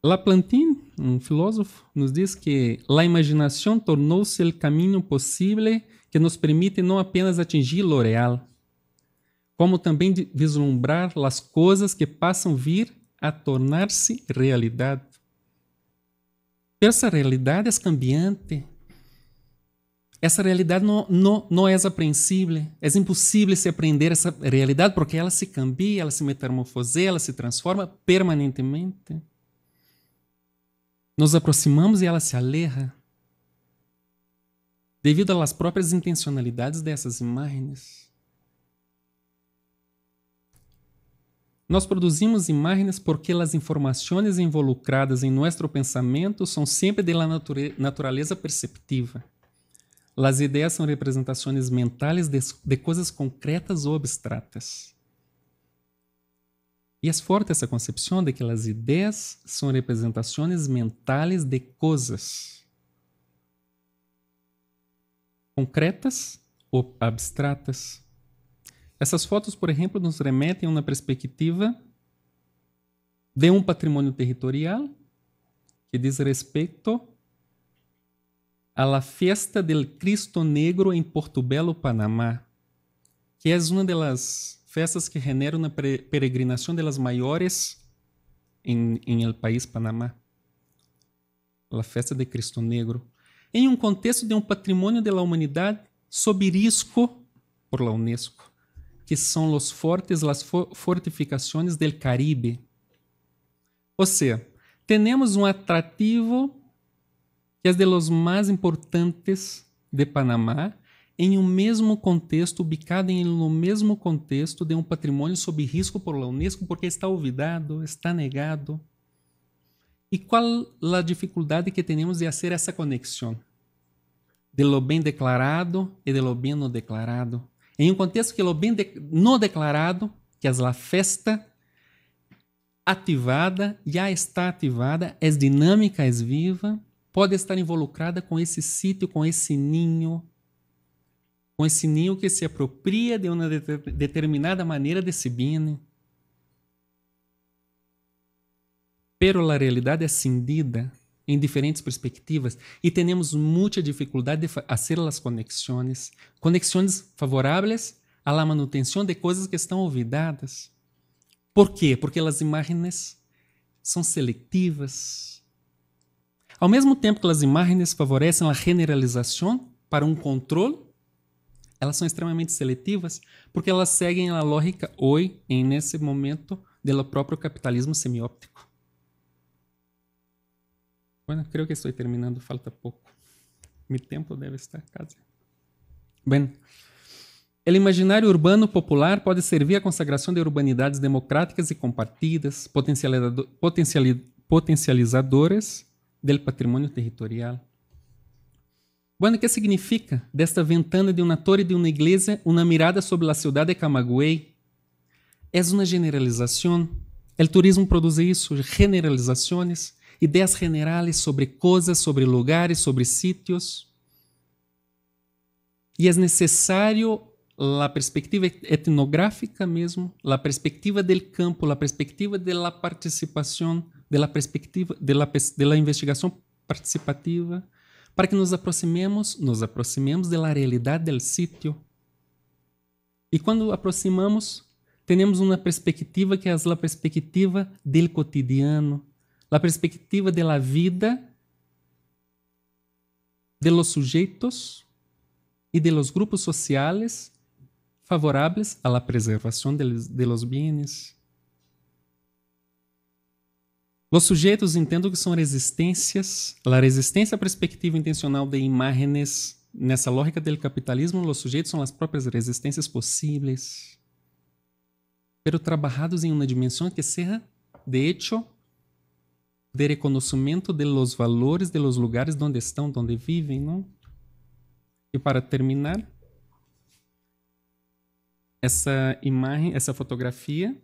Laplantin, um filósofo, nos diz que a imaginação tornou-se o caminho possível que nos permite não apenas atingir lo real, como também vislumbrar as coisas que passam vir a tornar-se realidade essa realidade é cambiante. Essa realidade não, é apreensível. É impossível se aprender essa realidade porque ela se cambia, ela se metamorfoseia, ela se transforma permanentemente. Nos aproximamos e ela se aleja devido às próprias intencionalidades dessas imagens. Nós produzimos imagens porque as informações involucradas em nosso pensamento são sempre de la natureza perceptiva. As ideias são representações mentais de, de coisas concretas ou abstratas. E é forte essa concepção de que as ideias são representações mentais de coisas concretas ou abstratas. Essas fotos, por exemplo, nos remetem a uma perspectiva de um patrimônio territorial que diz respeito à festa del Cristo Negro em Porto Belo, Panamá, que é uma das festas que genera na peregrinação das maiores em, em el país Panamá. A festa de Cristo Negro. Em um contexto de um patrimônio da humanidade sob risco por la Unesco que são os fortes as fortificações del Caribe. Ou seja, temos um atrativo que é de los mais importantes de Panamá, em um mesmo contexto, ubicado em no mesmo contexto de um patrimônio sob risco por la Unesco, porque está olvidado, está negado. E qual a dificuldade que temos de fazer essa conexão? De lo bem declarado e de lo bem não declarado. Em um contexto que lo é bem de, no declarado, que é a festa ativada, já está ativada, é dinâmica, é viva, pode estar involucrada com esse sítio, com esse ninho, com esse ninho que se apropria de uma de determinada maneira desse bine. Né? Pero a realidade é cindida em diferentes perspectivas e temos muita dificuldade de fazer as conexões, conexões favoráveis à manutenção de coisas que estão olvidadas. Por quê? Porque as imagens são seletivas. Ao mesmo tempo que as imagens favorecem a generalização para um controle, elas são extremamente seletivas porque elas seguem a lógica hoje, nesse momento, do próprio capitalismo semióptico. Bueno, creo que estoy terminando, falta poco. Mi tempo deve estar casi. Bem, o imaginário urbano popular pode servir à consagração de urbanidades democráticas e compartidas, potencializadoras do patrimônio territorial. Bueno, que significa desta ventana de uma torre de uma igreja uma mirada sobre a cidade de Camagüey? É uma generalização. O turismo produz isso, generalizações ideias generais sobre coisas, sobre lugares, sobre sítios. E é necessário a perspectiva etnográfica mesmo, a perspectiva do campo, a perspectiva da participação, da perspectiva da investigação participativa, para que nos aproximemos, nos aproximemos da realidade do sítio. E quando aproximamos, temos uma perspectiva que é a perspectiva do cotidiano, la perspectiva de la vida de los sujeitos e de los grupos sociales favoráveis à preservação de los bienes. Los sujeitos entendo que são resistências, la resistência à perspectiva intencional de imágenes nessa lógica do capitalismo, os sujeitos são as próprias resistências possíveis, pero trabalhados em uma dimensão que seja, de hecho, de reconhecimento de los valores de los lugares donde estão, donde vivem, não? E para terminar, essa imagem, essa fotografia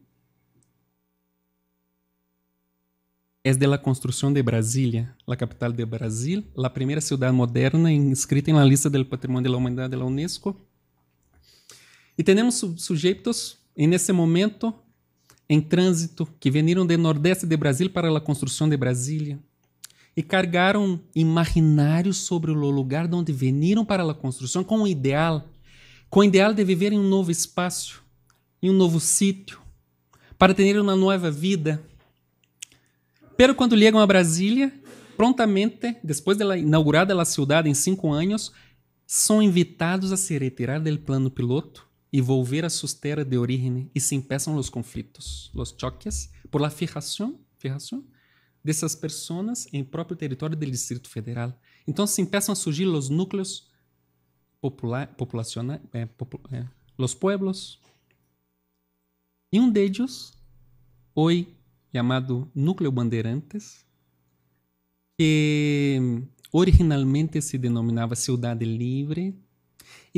é da construção de Brasília, a capital de Brasil, a primeira cidade moderna inscrita na lista do Patrimônio da Humanidade da UNESCO. E temos sujeitos, nesse momento, em trânsito que vieram do Nordeste de Brasil para a construção de Brasília e cargaram imaginários sobre o lugar de onde vieram para a construção com o ideal, com o ideal de viver em um novo espaço, em um novo sítio, para ter uma nova vida. Pero quando chegam a Brasília, prontamente, depois de inaugurada a cidade em cinco anos, são invitados a se retirar do plano piloto e volver a sus de origem e se impeçam los conflictos, los choques, por la fijación, fijación pessoas esas personas território do Distrito Federal. se empiezan a surgir los núcleos populacionais, eh, eh, los pueblos. e um deles, hoje chamado Núcleo Bandeirantes, que originalmente se denominava Cidade Libre,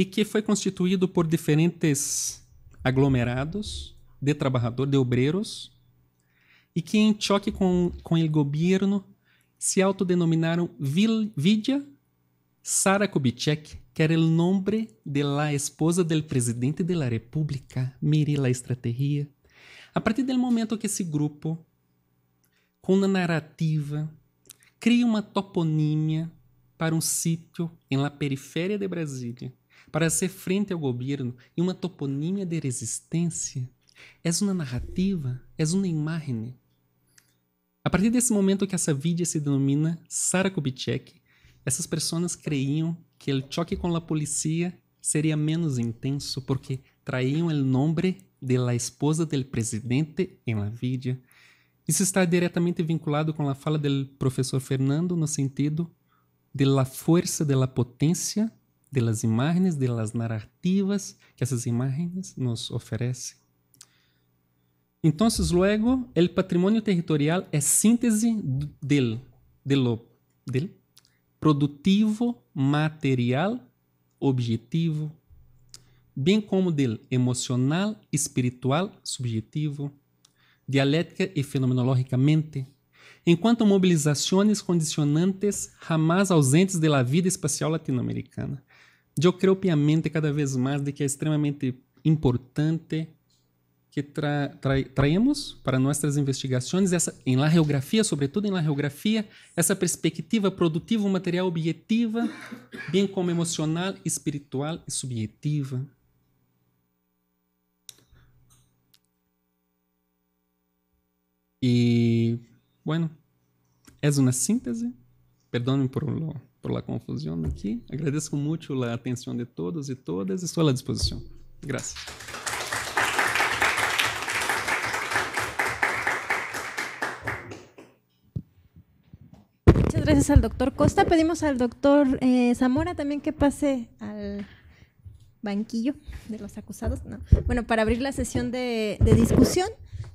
e que foi constituído por diferentes aglomerados de trabalhadores, de obreiros, e que em choque com, com o governo se autodenominaram Vidya Sara que era o nome de esposa do presidente de república, Mirila la estrategia. A partir do momento que esse grupo, com uma narrativa, cria uma toponímia para um sítio em la periféria de Brasília, para ser frente ao governo em uma toponímia de resistência é uma narrativa, é uma imagem. A partir desse momento que essa vídeo se denomina Sara Kubitschek, essas pessoas creiam que o choque com a polícia seria menos intenso porque traíam o nome de la esposa del presidente em la vídeo. Isso está diretamente vinculado com a fala do professor Fernando no sentido de la fuerza de la potência de las imagens, de las narrativas que essas imagens nos oferecem. Então, logo, el patrimônio territorial é síntese del, de lo, del produtivo material objetivo, bem como del emocional espiritual subjetivo, dialética e fenomenologicamente, enquanto mobilizações condicionantes jamais ausentes da vida espacial latino-americana eu creio piamente cada vez mais de que é extremamente importante que tra, tra, traemos para nossas investigações essa em la geografia, sobretudo em la geografia, essa perspectiva produtiva material objetiva, bem como emocional, espiritual e subjetiva. E, bueno, é uma síntese. Perdone por lo por la confusión aquí. Agradezco mucho la atención de todos y todas. y Estoy a la disposición. Gracias. Muchas gracias al doctor Costa. Pedimos al doctor eh, Zamora también que pase al banquillo de los acusados, Bueno, para abrir la sesión de discusión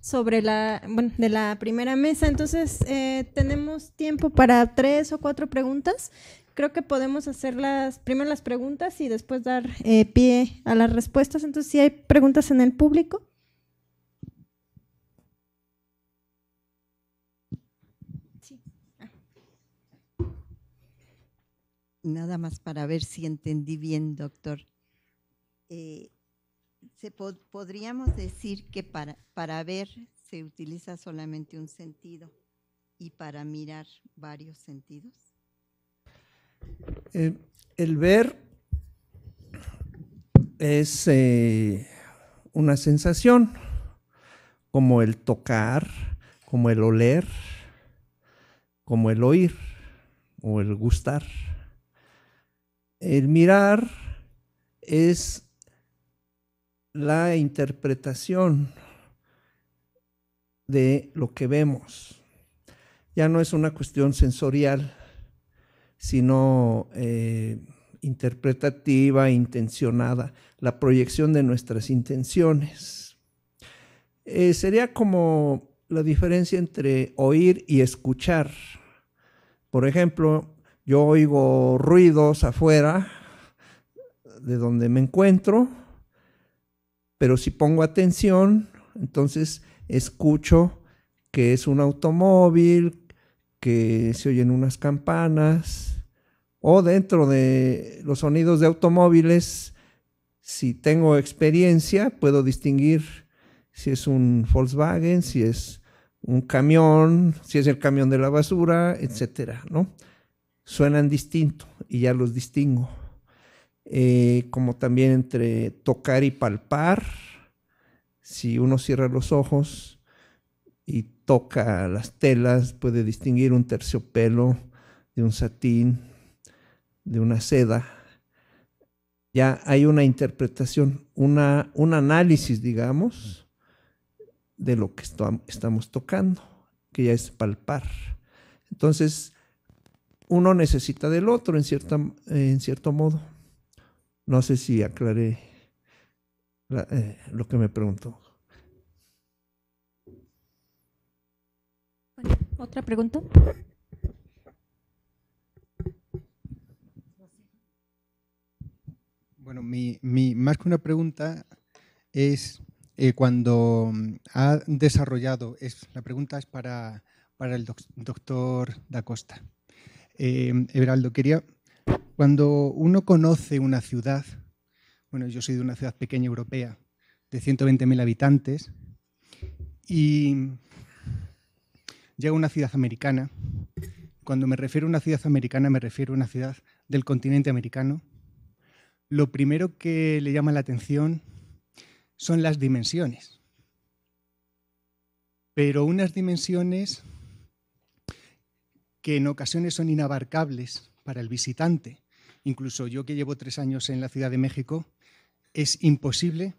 sobre la, bueno, de la primera mesa. Entonces, eh, tenemos tiempo para tres o cuatro preguntas. Creo que podemos hacer las, primero las preguntas y después dar eh, pie a las respuestas. Entonces, si hay preguntas en el público. Nada más para ver si entendí bien, doctor. Eh, podríamos decir que para, ver se utiliza solamente un sentido y para mirar varios sentidos. Eh, el ver es eh, una sensación, como el tocar, como el oler, como el oír o el gustar. El mirar es la interpretación de lo que vemos. Ya no es una cuestión sensorial, sino eh, interpretativa, intencionada, la proyección de nuestras intenciones. Eh, sería como la diferencia entre oír y escuchar. Por ejemplo, yo oigo ruidos afuera de donde me encuentro, pero si pongo atención, entonces escucho que es un automóvil, que se oyen unas campanas, o dentro de los sonidos de automóviles, si tengo experiencia, puedo distinguir si es un Volkswagen, si es un camión, si es el camión de la basura, etcétera, ¿no? Suenan distinto y ya los distingo. Eh, como también entre tocar y palpar. Si uno cierra los ojos y toca las telas, puede distinguir un terciopelo de un satín, de una seda. Ya hay una interpretación, una, un análisis, digamos, de lo que estamos tocando, que ya es palpar. Entonces, uno necesita del otro en, cierta, en cierto modo. No sé si aclaré eh, lo que me preguntó. ¿Otra pregunta? Bueno, mi, mi, más que una pregunta es eh, cuando mm, ha desarrollado, es, la pregunta es para, para el doctor Da Costa. Eh, quería cuando uno conoce una ciudad, bueno, yo soy de una ciudad pequeña europea, de 120.000 habitantes, y llego a una ciudad americana. Cuando me refiero a una ciudad americana, me refiero a una ciudad del continente americano. Lo primero que le llama la atención son las dimensiones. Pero unas dimensiones que en ocasiones son inabarcables para el visitante. Incluso yo que llevo tres años en la Ciudad de México, es imposible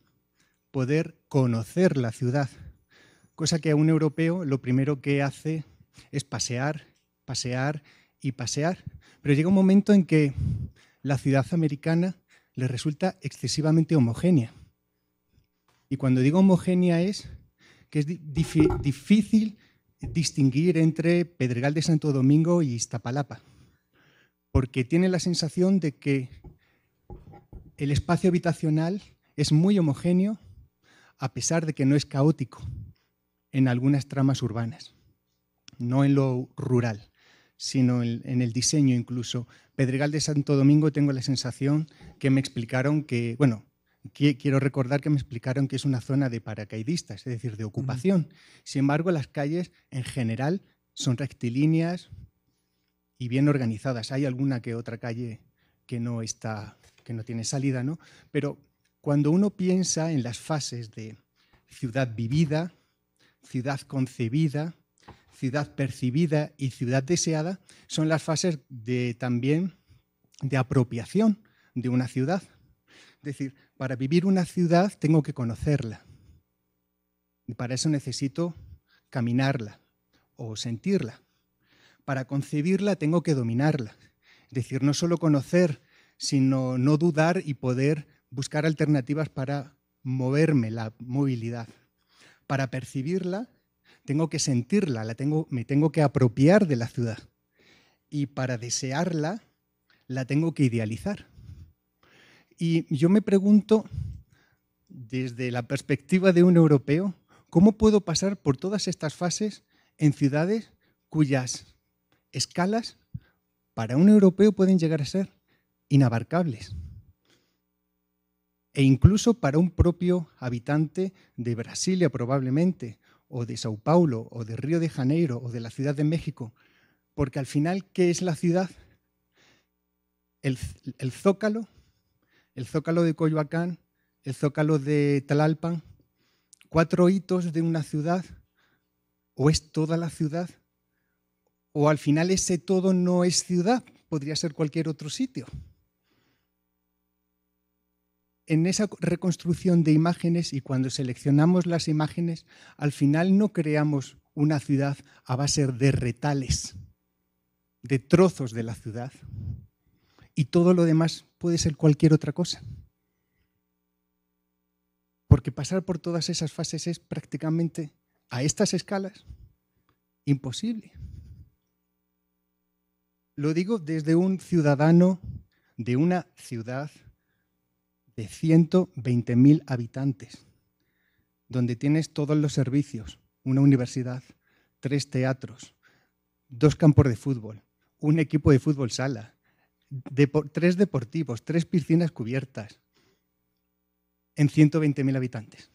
poder conocer la ciudad, cosa que a un europeo lo primero que hace es pasear, pasear y pasear. Pero llega un momento en que la ciudad americana le resulta excesivamente homogénea. Y cuando digo homogénea es que es difícil distinguir entre Pedregal de Santo Domingo y Iztapalapa porque tiene la sensación de que el espacio habitacional es muy homogéneo a pesar de que no es caótico en algunas tramas urbanas, no en lo rural, sino en, el diseño incluso. Pedregal de Santo Domingo tengo la sensación que me explicaron que, bueno, quiero recordar que me explicaron que es una zona de paracaidistas, es decir, de ocupación. Sin embargo, las calles en general son rectilíneas, y bien organizadas. Hay alguna que otra calle que no, está, que no tiene salida, ¿no? Pero cuando uno piensa en las fases de ciudad vivida, ciudad concebida, ciudad percibida y ciudad deseada, son las fases de, también de apropiación de una ciudad. Es decir, para vivir una ciudad tengo que conocerla. Y para eso necesito caminarla o sentirla para concebirla tengo que dominarla. Es decir, no solo conocer, sino no dudar y poder buscar alternativas para moverme, la movilidad. Para percibirla, tengo que sentirla, la tengo, me tengo que apropiar de la ciudad. Y para desearla, la tengo que idealizar. Y yo me pregunto, desde la perspectiva de un europeo, ¿cómo puedo pasar por todas estas fases en ciudades cuyas escalas para un europeo pueden llegar a ser inabarcables. E incluso para un propio habitante de Brasilia probablemente, o de Sao Paulo, o de Río de Janeiro, o de la Ciudad de México. Porque al final, ¿qué es la ciudad? El, zócalo, el zócalo de Coyoacán, el zócalo de Tlalpan, cuatro hitos de una ciudad, o es toda la ciudad, ¿O al final ese todo no es ciudad? Podría ser cualquier otro sitio. En esa reconstrucción de imágenes y cuando seleccionamos las imágenes, al final no creamos una ciudad a base de retales, de trozos de la ciudad. Y todo lo demás puede ser cualquier otra cosa. Porque pasar por todas esas fases es prácticamente, a estas escalas, imposible. Lo digo desde un ciudadano de una ciudad de 120.000 habitantes, donde tienes todos los servicios, una universidad, tres teatros, dos campos de fútbol, un equipo de fútbol sala, tres deportivos, tres piscinas cubiertas, en 120.000 habitantes.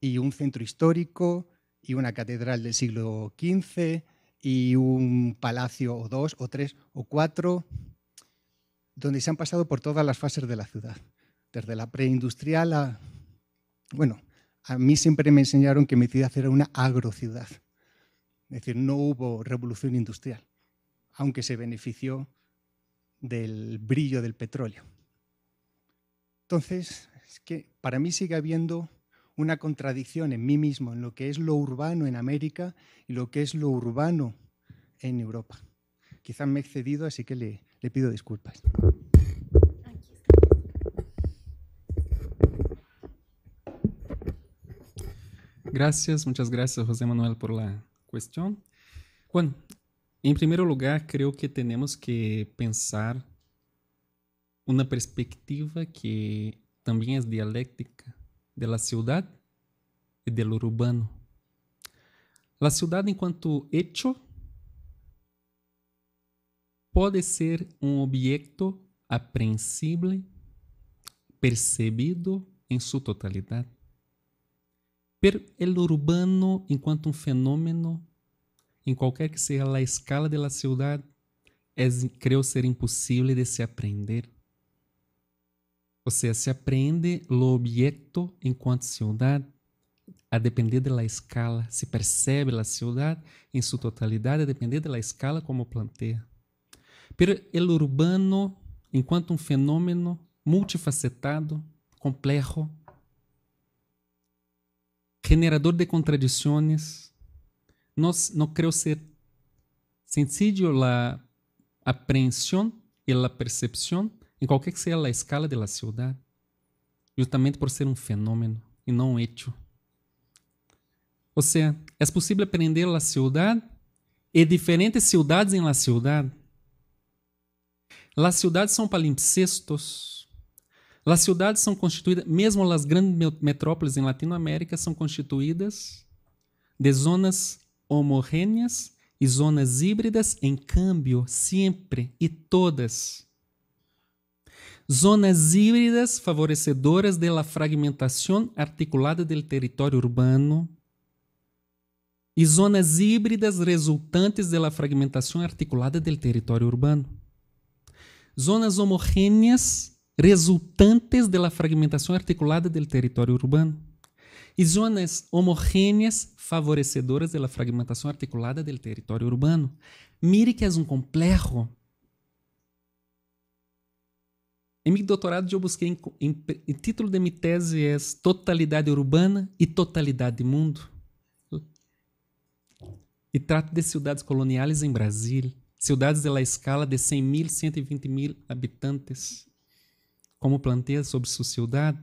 Y un centro histórico y una catedral del siglo XV y un palacio o dos o tres o cuatro, donde se han pasado por todas las fases de la ciudad, desde la preindustrial a... Bueno, a mí siempre me enseñaron que mi ciudad era una agrociudad, es decir, no hubo revolución industrial, aunque se benefició del brillo del petróleo. Entonces, es que para mí sigue habiendo una contradicción en mí mismo, en lo que es lo urbano en América y lo que es lo urbano en Europa. Quizás me he excedido, así que le, pido disculpas. Gracias, muchas gracias José Manuel por la cuestión. Bueno, en primer lugar, creo que tenemos que pensar una perspectiva que también es dialéctica de la ciudad e del urbano. La ciudad enquanto hecho pode ser um objeto apreensível, percebido em sua totalidade. Pero el urbano enquanto um fenômeno, em qualquer que seja a escala de la ciudad, é, creio ser impossível de se aprender seja se aprende o objeto enquanto ciudad, a depender da escala, se percebe a cidade em sua totalidade, a depender da escala como plantea. Pero el urbano, enquanto um fenômeno multifacetado, complejo, generador de contradições, nós não creio ser sencillo a apreensão e a percepção em qualquer que seja a escala de la justamente por ser um fenômeno e não um hecho. Ou seja, é possível aprender la cidade e diferentes cidades em la ciudad. Las cidades são palimpsestos. Las cidades são constituídas, mesmo as grandes metrópoles em Latinoamérica, são constituídas de zonas homogêneas e zonas híbridas em câmbio sempre e todas zonas híbridas favorecedoras de la fragmentación articulada del territorio urbano e zonas híbridas resultantes de la fragmentación articulada del territorio urbano. Zonas homogêneas resultantes de la fragmentación articulada del territorio urbano. E zonas homogêneas favorecedoras de la fragmentação articulada del território urbano. Mire que é um complexo em meu doutorado eu busquei em, em, em título de minha tese é Totalidade Urbana e Totalidade de Mundo. E trato de cidades coloniais em Brasil, cidades de la escala de 100 mil, 120 mil habitantes, como planteia sobre sua cidade.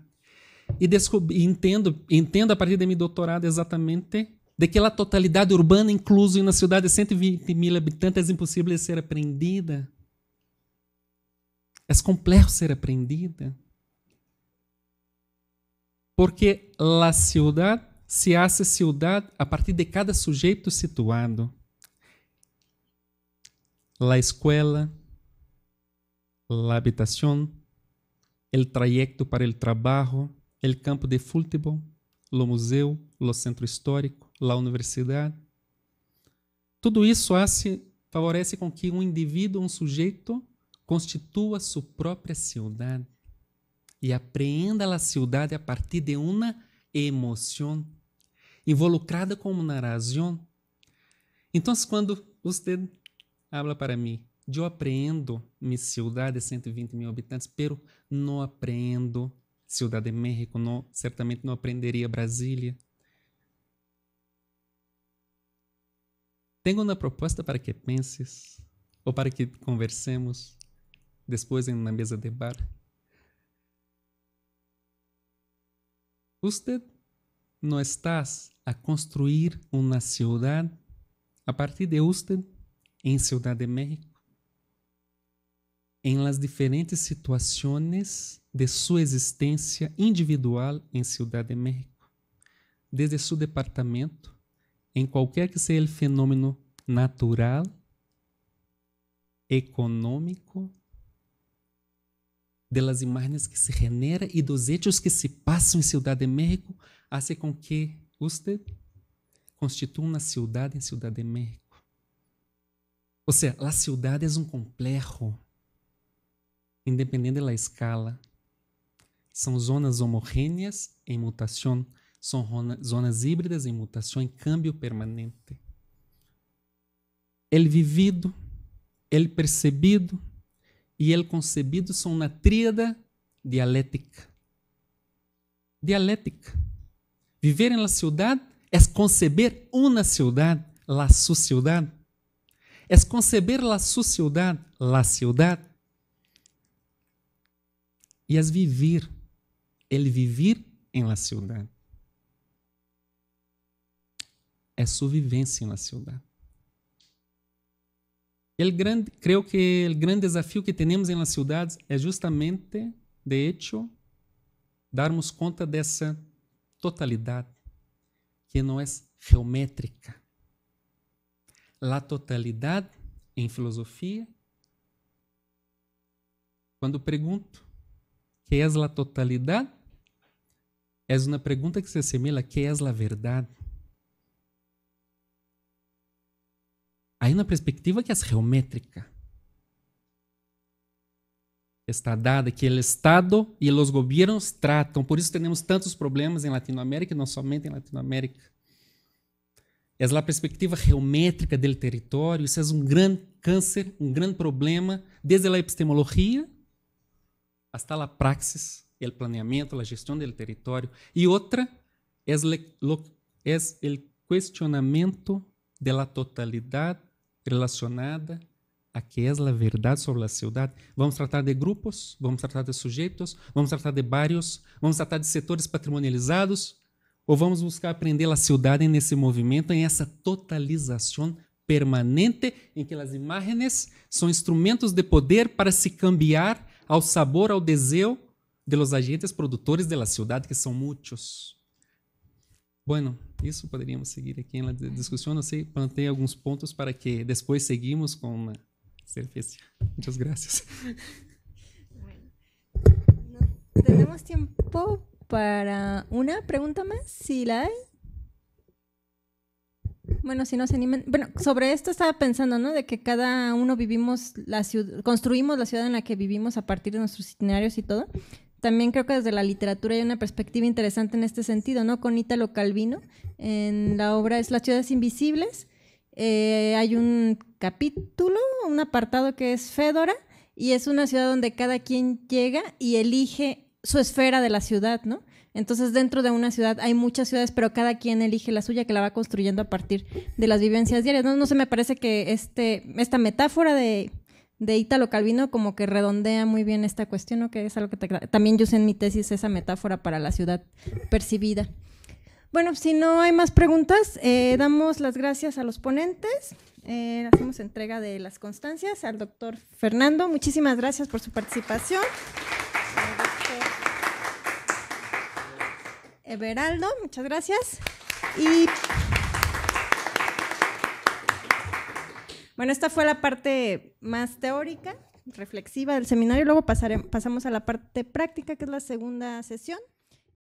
E descobri, entendo, entendo a partir de meu doutorado exatamente de que a totalidade urbana, incluso na cidade de 120 mil habitantes, é impossível de ser aprendida És complejo ser aprendida. Porque la ciudad se hace ciudad a partir de cada sujeito situado. La escuela, la habitación, el trayecto para el trabajo, el campo de fútbol, lo museu, lo centro histórico, la universidade. Tudo isso hace, favorece com que um indivíduo, um sujeito, constitua sua própria cidade e apreenda la cidade a partir de uma emoção involucrada com uma razão. Então, quando você habla para mim, eu apreendo minha cidade de 120 mil habitantes, pero não apreendo Cidade de México, não, certamente não aprenderia Brasília. Tenho uma proposta para que penses ou para que conversemos depois na mesa de bar. Você não está a construir uma cidade a partir de você em Ciudad de México. Em las diferentes situações de sua existência individual em Ciudad de México, desde seu departamento, em qualquer que seja o fenômeno natural, econômico das imagens que se genera e dos hechos que se passam em Cidade de México, faz com que você constitua uma cidade em Cidade de México. Ou seja, a cidade é um complexo, independente da escala. São zonas homogêneas em mutação, são zonas híbridas em mutação, em câmbio permanente. El vivido, el percebido, e ele concebido são na tríada dialética. Dialética. Viver em la cidade é conceber uma cidade, la cidade É conceber la cidade la cidade. E é viver. Ele viver em la cidade. É sua vivência na cidade. El grande, creo que o grande desafio que temos em las cidades é justamente, de hecho, darmos conta dessa totalidade que não é geométrica. La totalidade em filosofia, quando pergunto que é a totalidade, é uma pergunta que se assemelha a que é a verdade. hay una perspectiva que é geométrica. Está dada que o Estado e os governos tratam, por isso temos tantos problemas em Latinoamérica, e não somente em Latinoamérica. É a perspectiva geométrica do território, isso é um grande câncer, um grande problema, desde a epistemologia até a praxis, o planeamento, a gestão do território. E outra é o é questionamento da totalidade relacionada a que é a verdade sobre a cidade. Vamos tratar de grupos, vamos tratar de sujeitos, vamos tratar de bairros, vamos tratar de setores patrimonializados, ou vamos buscar aprender a cidade nesse movimento, em essa totalização permanente, em que as imagens são instrumentos de poder para se cambiar ao sabor, ao desejo de los agentes produtores de la cidade, que são muitos. Bueno, eso podríamos seguir aquí en la discusión. sé, planteé algunos puntos para que después seguimos con la servicio Muchas gracias. tenemos tiempo para una pregunta más, si la hay. Bueno, si no se animan. Bueno, sobre esto estaba pensando, ¿no? De que cada uno vivimos la ciudad, construimos la ciudad en la que vivimos a partir de nuestros itinerarios y todo también creo que desde la literatura hay una perspectiva interesante en este sentido, ¿no? Con Ítalo Calvino, en la obra es Las ciudades invisibles, eh, hay un capítulo, un apartado que es Fédora, y es una ciudad donde cada quien llega y elige su esfera de la ciudad, ¿no? Entonces, dentro de una ciudad hay muchas ciudades, pero cada quien elige la suya que la va construyendo a partir de las vivencias diarias. No, no se me parece que este, esta metáfora de de Italo Calvino como que redondea muy bien esta cuestión, Que es algo que también yo usé en mi tesis esa metáfora para la ciudad percibida. Bueno, si no hay más preguntas, eh, damos las gracias a los ponentes. Eh, hacemos entrega de las constancias al doctor Fernando. Muchísimas gracias por su participación. Eh, Everaldo, muchas gracias. Y Bueno, esta fue la parte más teórica, reflexiva del seminario. Luego pasaremos pasamos a la parte práctica, que es la segunda sesión.